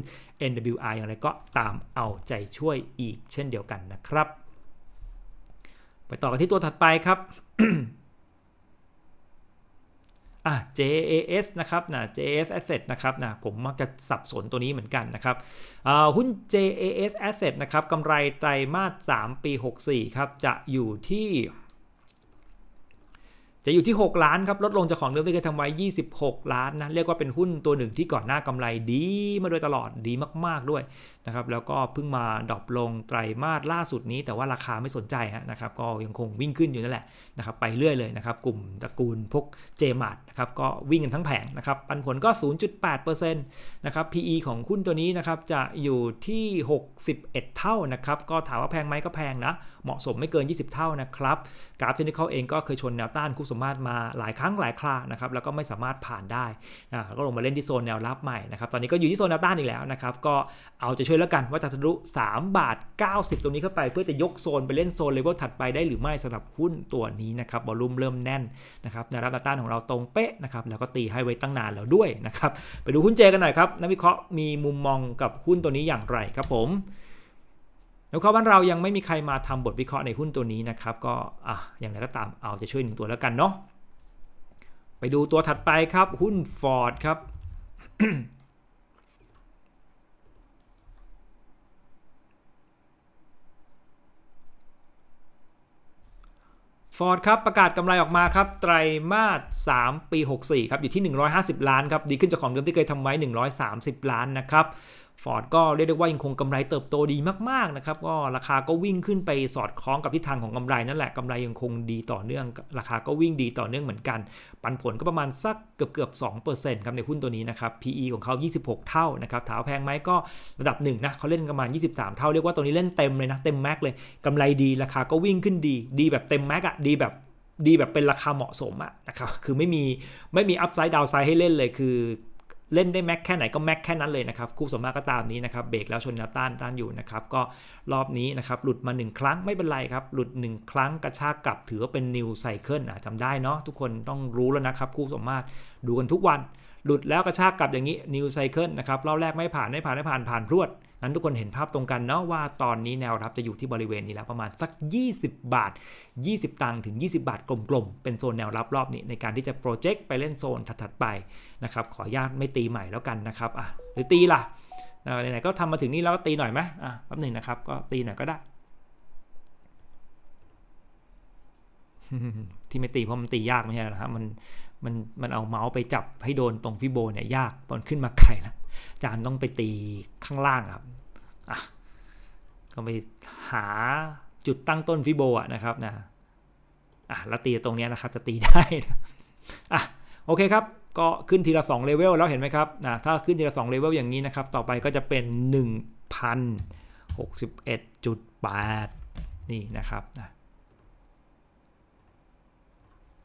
NWI อย่างไรก็ตามเอาใจช่วยอีกเช่นเดียวกันนะครับ ไปต่อกันที่ตัวถัดไปครับอ่ะ JAS นะครับนะ JAS Asset นะครับนะผมมักจะสับสนตัวนี้เหมือนกันนะครับหุ้น JAS Asset นะครับกำไรไตรมาส3ปี 64 ครับ จะอยู่ที่ จะอยู่ที่ 6 ล้านครับ ลดลงจากของเดิมที่เคยทำไว้ 26 ล้านนะ เรียกว่าเป็นหุ้นตัวหนึ่งที่ก่อนหน้ากำไรดีมาโดยตลอดดีมาก ๆด้วยนะครับแล้วก็เพิ่งมาดรอปลงไตรมาสล่าสุดนี้ แต่ว่าราคาไม่สนใจนะครับก็ยังคงวิ่งขึ้นอยู่นั่นแหละนะครับไปเรื่อยเลยนะครับกลุ่มตระกูลพวกเจมาร์ดนะครับก็วิ่งกันทั้งแผงนะครับปันผลก็ 0.8%นะครับ PE ของหุ้นตัวนี้นะครับจะอยู่ที่ 61 เท่านะครับก็ถามว่าแพงไหมก็แพงนะเหมาะสมไม่เกิน 20 เท่านะครับกราฟเทคนิคเขาเองก็เคยชนแนวต้านคู่สมมาตรมาหลายครั้งหลายครานะครับแล้วก็ไม่สามารถผ่านได้นะก็ลงมาเล่นที่โซนแนวรับใหม่นะครับตอนนี้ก็อยู่ที่โซนแนวต้านอีกแล้วนะครับก็เอาจะวยแล้วกันว่าจะทะลุ3บาท 90ตรงนี้เข้าไปเพื่อจะยกโซนไปเล่นโซนเลเวลถัดไปได้หรือไม่สำหรับหุ้นตัวนี้นะครับบอลุ่มเริ่มแน่นนะครับแนวรับต้านของเราตรงเป๊ะนะครับ แล้วก็ตีให้ไว้ตั้งนานแล้วด้วยนะครับไปดูหุ้นเจกันหน่อยครับนักวิเคราะห์มีมุมมองกับหุ้นตัวนี้อย่างไรครับผมแล้วขาบ้านเรายังไม่มีใครมาทำบทวิเคราะห์ในหุ้นตัวนี้นะครับ ก็อ่ะอย่างไรก็ตามเอาจะช่วยหนึ่งตัวแล้วกันเนาะไปดูตัวถัดไปครับ หุ้น Ford ครับ Ford ครับ ประกาศกำไรออกมา ครับ ไตรมาส3ปี 64 ครับอยู่ที่ 150 ล้าน ครับ ดีขึ้นจากของเดิมที่ เคยทำไว้ 130 ล้าน นะ ครับฟอร์ดก็เรียกได้ว่ายังคงกำไรเติบโตดีมาก ๆ นะครับ ก็ราคาก็วิ่งขึ้นไปสอดคล้องกับทิศทางของกำไรนั่นแหละ กำไรยังคงดีต่อเนื่องราคาก็วิ่งดีต่อเนื่องเหมือนกัน ปันผลก็ประมาณสักเกือบเกือบสอองเเปร์ซ็นต์ครับ ในหุ้นตัวนี้นะครับ PE ของเขา26 เท่านะครับถาวแพงไหมก็ระดับหนึ่งนะเขาเล่นประมาณ23 เท่าเรียกว่าตัวนี้เล่นเต็มเลยนะเต็มแม็กเลยกำไรดีราคาก็วิ่งขึ้นดีดีแบบเต็มแม็กอะดีแบบดีแบบเป็นราคาเหมาะสมอะนะครับคือไม่มีไม่มีอัพไซด์ดาวไซด์ให้เล่นเลยคือเล่นได้แม็กแค่ไหนก็แม็กแค่นั้นเลยนะครับคู่สมมาก็ตามนี้นะครับเบรกแล้วชนแล้วต้านต้านอยู่นะครับก็รอบนี้นะครับหลุดมา 1 ครั้งไม่เป็นไรครับ หลุด 1 ครั้งกระชากกลับถือว่าเป็นนิวไซเคิลจำได้เนาะทุกคนต้องรู้แล้วนะครับคู่สมมาดูกันทุกวัน หลุดแล้วกระชากกลับอย่างนี้นิวไซเคิลนะครับรอบแรกไม่ผ่านไม่ผ่านไม่ผ่านผ่านพรวดนั้นทุกคนเห็นภาพตรงกันเนาะ ว่าตอนนี้แนวรับจะอยู่ที่บริเวณนี้แล้ว ประมาณสัก 20 บาท 20 ตังค์ถึง 20 บาทกลมๆ เป็นโซนแนวรับรอบนี้ในการที่จะโปรเจกต์ไปเล่นโซนถัดๆไปนะครับ ขออนุญาตไม่ตีใหม่แล้วกันนะครับ อ่ะหรือตีล่ะไหนๆก็ทำมาถึงนี่แล้วตีหน่อยไหมอ่ะแป๊บหนึ่งนะครับ ก็ตีหน่อยก็ได้ ที่ไม่ตีเพราะมันตียากไม่ใช่หรอครับมันมันมันเอาเมาส์ไปจับให้โดนตรงฟิโบเนี่ยยากบอลขึ้นมาไกลแล้วอาจารย์ต้องไปตีข้างล่างครับ ก็ไปหาจุดตั้งต้นฟิโบะนะครับนะอ่ะแล้วตีตรงนี้นะครับจะตีได้อ่ะโอเคครับ ก็ขึ้นทีละ2เลเวลแล้วเห็นไหมครับนะถ้าขึ้นทีละ2เลเวลอย่างนี้นะครับ ต่อไปก็จะเป็น 1061.8 นี่นะครับนะ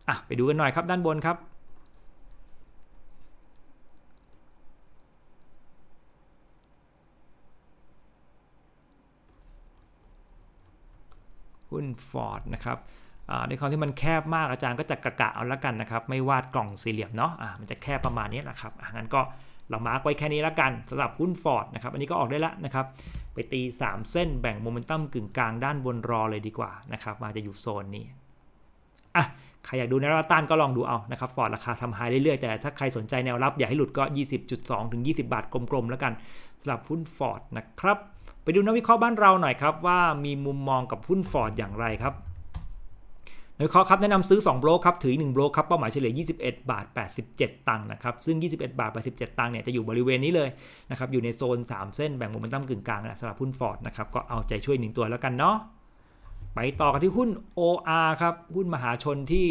อ่ะไปดูกันหน่อยครับด้านบนครับหุ้นฟอร์ดนะครับในความที่มันแคบมากอาจารย์ก็จะกะกะเอาละกันนะครับไม่วาดกล่องสี่เหลี่ยมเนาะะมันจะแคบประมาณนี้แหละครับงั้นก็เรามาร์กไว้แค่นี้ละกันสำหรับหุ้นฟอร์ดนะครับอันนี้ก็ออกได้ละนะครับ ไปตี 3 เส้นแบ่งโมเมนตัมกึ่งกลางด้านบนรอเลยดีกว่านะครับมาจะอยู่โซนนี้อ่ะใครอยากดูแนวรับต้านก็ลองดูเอานะครับฟอร์ดราคาทำหายเรื่อยๆ แต่ถ้าใครสนใจแนวรับอย่าให้หลุดก็ 20.2ถึง20 บาทกลมๆแล้วกันสำหรับหุ้นฟอร์ดนะครับไปดูนักวิเคราะห์บ้านเราหน่อยครับว่ามีมุมมองกับหุ้นฟอร์ดอย่างไรครับนักวิเคราะห์ครับแนะนำซื้อ 2 โบรกครับถือ 1 โบรกครับเป้าหมายเฉลี่ย21บาท 87 ตังค์นะครับ ซึ่ง 21บาท87 ตังค์เนี่ยจะอยู่บริเวณนี้เลยนะครับอยู่ในโซน 3 เส้นแบ่งโมเมนตัมกึ่งกลางนะสำหรับหุ้นฟอร์ดนะครับก็เอาใจช่วยหนึ่งตัวแล้วกันเนาะไปต่อกันที่หุ้น OR ครับหุ้นมหาชนที่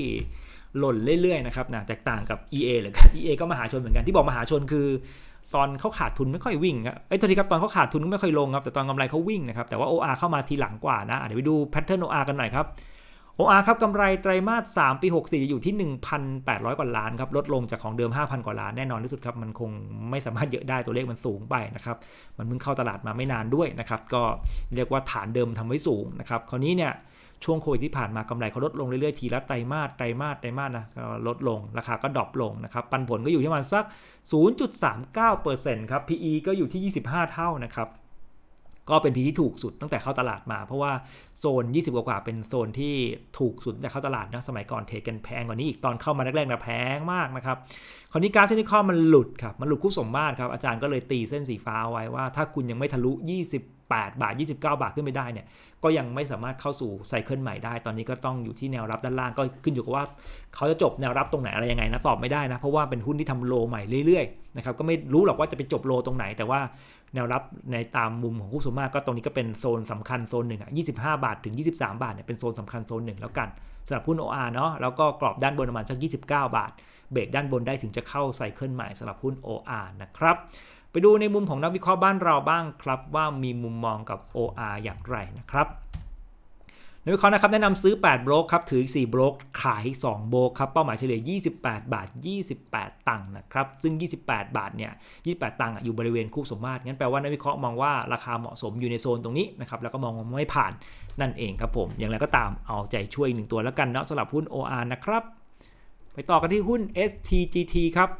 หล่นเรื่อยๆนะครับนะแตกต่างกับ EA หรือรับ EA ก็มหาชนเหมือนกันที่บอกมหาชนคือตอนเขาขาดทุนไม่ค่อยวิ่งครับเอ้ยทีครับ ตอนเขาขาดทุนก็ไม่ค่อยลงครับ แต่ตอนกำไรเขาวิ่งนะครับ แต่ว่า OR เข้ามาทีหลังกว่านะ เดี๋ยวไปดูแพทเทิร์น OR กันหน่อยครับ OR ครับกำไรไตรมาส3ปี 64จะอยู่ที่ 1,800 กว่าล้านครับ ลดลงจากของเดิม 5,000 กว่าล้าน แน่นอนที่สุดครับ มันคงไม่สามารถเยอะได้ตัวเลขมันสูงไปนะครับ มันเพิ่งเข้าตลาดมาไม่นานด้วย นะครับ ก็เรียกว่าฐานเดิมทำไว้สูงนะครับ คราวนี้เนี่ยช่วงโควิดที่ผ่านมากำไรเขาลดลงเรื่อยๆทีละไตรมาสไตรมาสไตรมาสนะลดลงราคาก็ดรอปลงนะครับ ปันผลก็อยู่ที่ประมาณสัก 0.39%ครับ PE ก็อยู่ที่ 25 เท่านะครับ ก็เป็นพีที่ถูกสุดตั้งแต่เข้าตลาดมา เพราะว่าโซน 20 กว่าเป็นโซนที่ถูกสุดแต่เข้าตลาดนะสมัยก่อนเทกันแพงกว่านี้อีกตอนเข้ามาแรกๆนะแพงมากนะครับคราวนี้กรารเทคนิคอมันหลุดครับมันหลุดคู่สมมาตรครับอาจารย์ก็เลยตีเส้นสีฟ้าไว้ว่าถ้าคุณยังไม่ทะลุ 20 8บาท 29 บาทขึ้นไปได้เนี่ย ก็ยังไม่สามารถเข้าสู่ไซเคิลใหม่ได้ตอนนี้ก็ต้องอยู่ที่แนวรับด้านล่างก็ขึ้นอยู่กับว่าเขาจะจบแนวรับตรงไหนอะไรยังไงนะตอบไม่ได้นะเพราะว่าเป็นหุ้นที่ทำโลใหม่เรื่อยๆนะครับก็ไม่รู้หรอกว่าจะไปจบโลตรงไหนแต่ว่าแนวรับในตามมุมของผู้สมมากก็ตรงนี้ก็เป็นโซนสำคัญโซนหนึ่งอ่ะ25 บาทถึง23บาทเนี่ยเป็นโซนสำคัญโซนหนึ่งแล้วกันสำหรับหุ้น OR เนาะแล้วก็กรอบด้านบนประมาณสัก29 บาท เบรกด้านบนได้ถึงจะเข้าไซเคิลใหม่สำหรับหุ้น OR นะครับไปดูในมุมของนักวิเคราะห์บ้านเราบ้างครับ ว่ามีมุมมองกับ OR อย่างไรนะครับนักวิเคราะห์นะครับแนะนำซื้อ 8 โบรกครับถืออีก 4 โบรกขาย2โบรกครับเป้าหมายเฉลี่ย 28 บาท 28 ตังค์นะครับ ซึ่ง 28 บาทเนี่ย 28 ตังค์อยู่บริเวณคู่สมมาตรงั้นแปลว่านักวิเคราะห์มองว่าราคาเหมาะสมอยู่ในโซนตรงนี้นะครับแล้วก็มองว่าไม่ผ่านนั่นเองครับผมอย่างไรก็ตามเอาใจช่วยอีกหนึ่งตัวแล้วกันเนาะสำหรับหุ้น OR นะครับ ไปต่อกันที่หุ้น STGT ครับ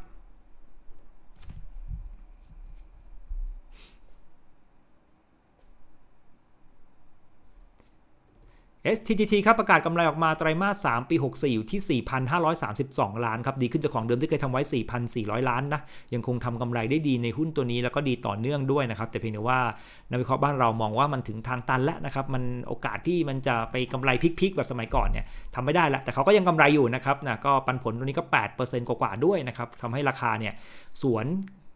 STTT ครับ ประกาศกำไรออกมาไตรามาส 3 ปี64อยู่ ที่ 4,532 ล้าน ครับ ดีขึ้นจากของเดิม ที่ เคยทำไว้ 4,400 ล้าน นะ ยังคงทำกำไรได้ดีในหุ้นตัวนี้ แล้วก็ดีต่อเนื่องด้วย นะ ครับ แต่เพียงแต่ว่านักวิเคราะห์บ้านเรามองว่ามันถึงทางตันแล้ว นะ ครับ มันโอกาสที่มันจะไปกำไรพลิกๆแบบสมัยก่อนเนี่ยทำไม่ได้ละแต่เขาก็ยังกำไรอยู่นะครับนะก็ปันผลตัวนี้ก็8%กว่าๆด้วยนะครับทำให้ราคาเนี่ยสวน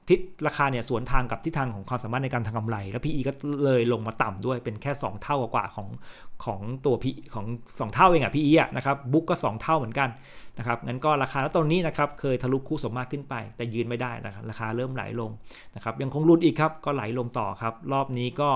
ทิศราคาเนี่ยสวนทางกับทิศทางของความสามารถในการทำกำไรแล้ว PE ก็เลยลงมาต่ำด้วยเป็นแค่ 2 เท่ากว่าของของตัวพีของ 2 เท่าเองอะ PE อะนะครับบุ๊กก็ 2 เท่าเหมือนกันนะครับงั้นก็ราคาแล้วตอนนี้นะครับเคยทะลุคู่สมมาตรขึ้นไป แต่ยืนไม่ได้นะครับราคาเริ่มไหลลงนะครับยังคงรุนอีกครับก็ไหลลงต่อครับรอบนี้ก็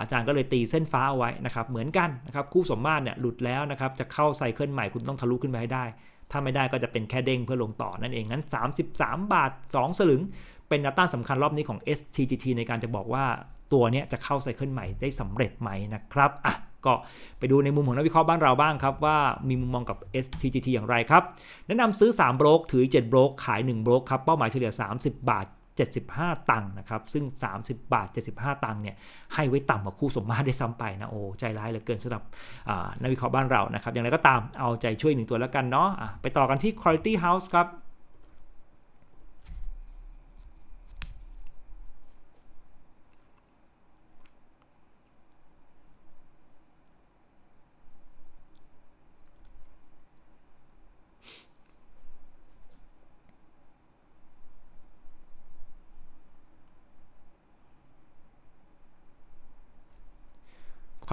อาจารย์ก็เลยตีเส้นฟ้าเอาไว้นะครับเหมือนกันนะครับคู่สมมาตรเนี่ยหลุดแล้วนะครับจะเข้าไซเคิลใหม่คุณต้องทะลุขึ้นไปให้ได้ ถ้าไม่ได้ก็จะเป็นแค่เด้งเพื่อลงต่อนั่นเองงั้น 33 บาท 2 สลึงเป็นดัตต้าสำคัญรอบนี้ของ STGT ในการจะบอกว่าตัวนี้จะเข้าไซเคิลใหม่ ได้สำเร็จไหมนะครับ อ่ะ ก็ไปดูในมุมของนักวิเคราะห์บ้านเราบ้างครับ ว่ามีมุมมองกับ STGT อย่างไรครับ แนะนำซื้อ 3 โบรก ถือ 7 โบรก ขาย 1 โบรกครับ เป้าหมายเฉลี่ย30 บาท 75 ตังค์นะครับ ซึ่ง 30 บาท 75 ตังค์เนี่ย ให้ไว้ต่ำกว่าคู่สมมาตรได้ซ้ำไปนะโอ้ใจร้ายเหลือเกินสำหรับนักวิเคราะห์บ้านเรานะครับอย่างไรก็ตามเอาใจช่วยหนึ่งตัวแล้วกันเนาะะไปต่อกันที่ Quality House ครับ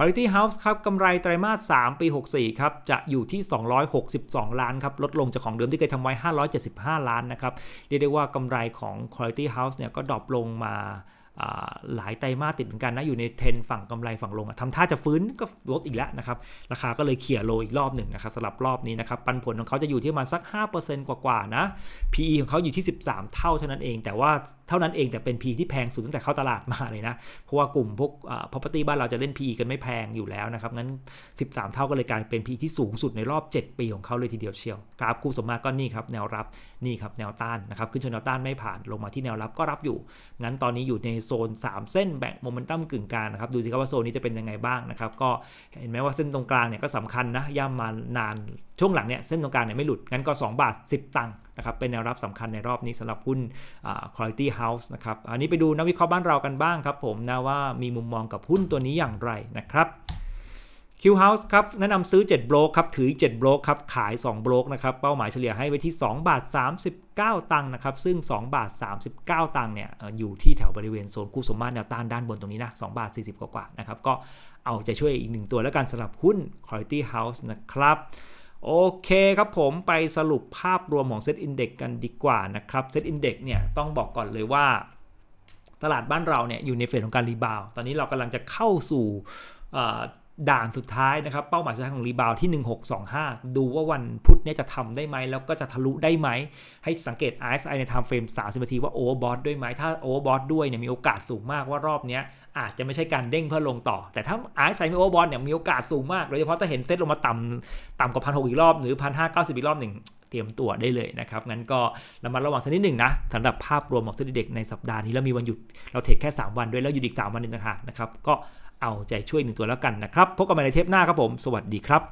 Quality House ครับ กำไร ไตรมาส 3 ปี 64 ครับ จะอยู่ที่ 262 ล้านครับ ลดลงจากของเดิมที่เคยทำไว้ 575 ล้านนะครับเรียกได้ว่ากำไรของ Quality House เนี่ยก็ดรอปลงมาหลายไตรมาสติดเหมือนกันนะอยู่ในเทนฝั่งกำไรฝั่งลงทำท่าจะฟื้นก็ลดอีกแล้วนะครับ ราคาก็เลยเขี่ยโลอีกรอบหนึ่งนะครับสำหรับรอบนี้นะครับปันผลของเขาจะอยู่ที่ประมาณสัก 5%กว่าๆนะ PE ของเขาอยู่ที่ 13 เท่าเท่านั้นเอง แต่ว่าเท่านั้นเองแต่เป็น PE ที่แพงสุดตั้งแต่เข้าตลาดมาเลยนะ เพราะว่ากลุ่มพวก property บ้านเราจะเล่น PE กันไม่แพงอยู่แล้วนะครับงั้น 13 เท่าก็เลยกลายเป็น PE ที่สูงสุดในรอบ7ปีของเขาเลยทีเดียวเชียวกราฟคู่สมมาก็นี่ครับแนวรับนี่ครับแนวต้านนะครับขึ้นชนแนวต้านไม่ผ่านลงมาที่แนวรับก็รับอยู่งั้นตอนนี้อยู่ในโซน 3 เส้นแบ่งโมเมนตัมกึ่งกลางนะครับดูสิครับว่าโซนนี้จะเป็นยังไงบ้างนะครับก็เห็นไหมว่าเส้นตรงกลางเนี่ยก็สำคัญนะ ย่ำมานานช่วงหลังเนี่ยเส้นตรงกลางเนี่ยไม่หลุด งั้นก็ 2 บาท 10 ตังค์นะครับเป็นแนวรับสำคัญในรอบนี้สำหรับหุ้น quality house นะครับอันนี้ไปดูนักวิเคราะห์บ้านเรากันบ้างครับ ผมนะว่ามีมุมมองกับหุ้นตัวนี้อย่างไรนะครับคิวเฮาส์ครับแนะนำซื้อ7โบรกครับ ถือ7โบรกครับ ขาย2โบรกนะครับ เป้าหมายเฉลี่ยให้ไว้ที่ 2 บาท 39 ตังค์นะครับ ซึ่ง 2 บาท 39 ตังค์เนี่ยอยู่ที่แถวบริเวณโซนคู่สมมาตรแนวต้านด้านบนตรงนี้นะ2บาท40 กว่าๆนะครับ ก็เอาใจช่วยอีกหนึ่งตัวแล้วกันสำหรับหุ้น Quality House นะครับ โอเคครับผมไปสรุปภาพรวมของเซ็ตอินเด็กกันดีกว่านะครับเซ็ตอินเด็กเนี่ยต้องบอกก่อนเลยว่า ตลาดบ้านเราเนี่ยอยู่ในเฟสของการรีบาวตอนนี้เรากำลังจะเข้าสู่ด่านสุดท้ายนะครับ เป้าหมายสุดท้ายของรีบาวที่ 1625 ดูว่าวันพุธนี้จะทำได้ไหมแล้วก็จะทะลุได้ไหมให้สังเกต RSI ในไทม์เฟรม30นาทีว่าโอเวอร์บอทด้วยไหมถ้าโอเวอร์บอทด้วยเนี่ยมีโอกาสสูงมากว่ารอบนี้อาจจะไม่ใช่การเด้งเพื่อลงต่อ แต่ถ้า RSI ไม่โอเวอร์บอทเนี่ยมีโอกาสสูงมากโดยเฉพาะถ้าเห็นเซตลงมาต่ำต่ำกว่าพันหอีกรอบหรือพันห้าเก้าสิบอีกรอบหนึ่งเตรียมตัวได้เลยนะครับงั้นก็ระมัดระวังสักนิดหนึ่งนะสำหรับภาพรวมของเด็กในสัปดาห์นี้ล้วมีวันหยุด เราเทคแค่ 3 วันด้วยแล้วหยุดอีก3วันนึงต่างหากนะครับก็เอาใจช่วยหนึ่งตัวแล้วกันนะครับพบกันใหม่ในเทปหน้าครับผมสวัสดีครับ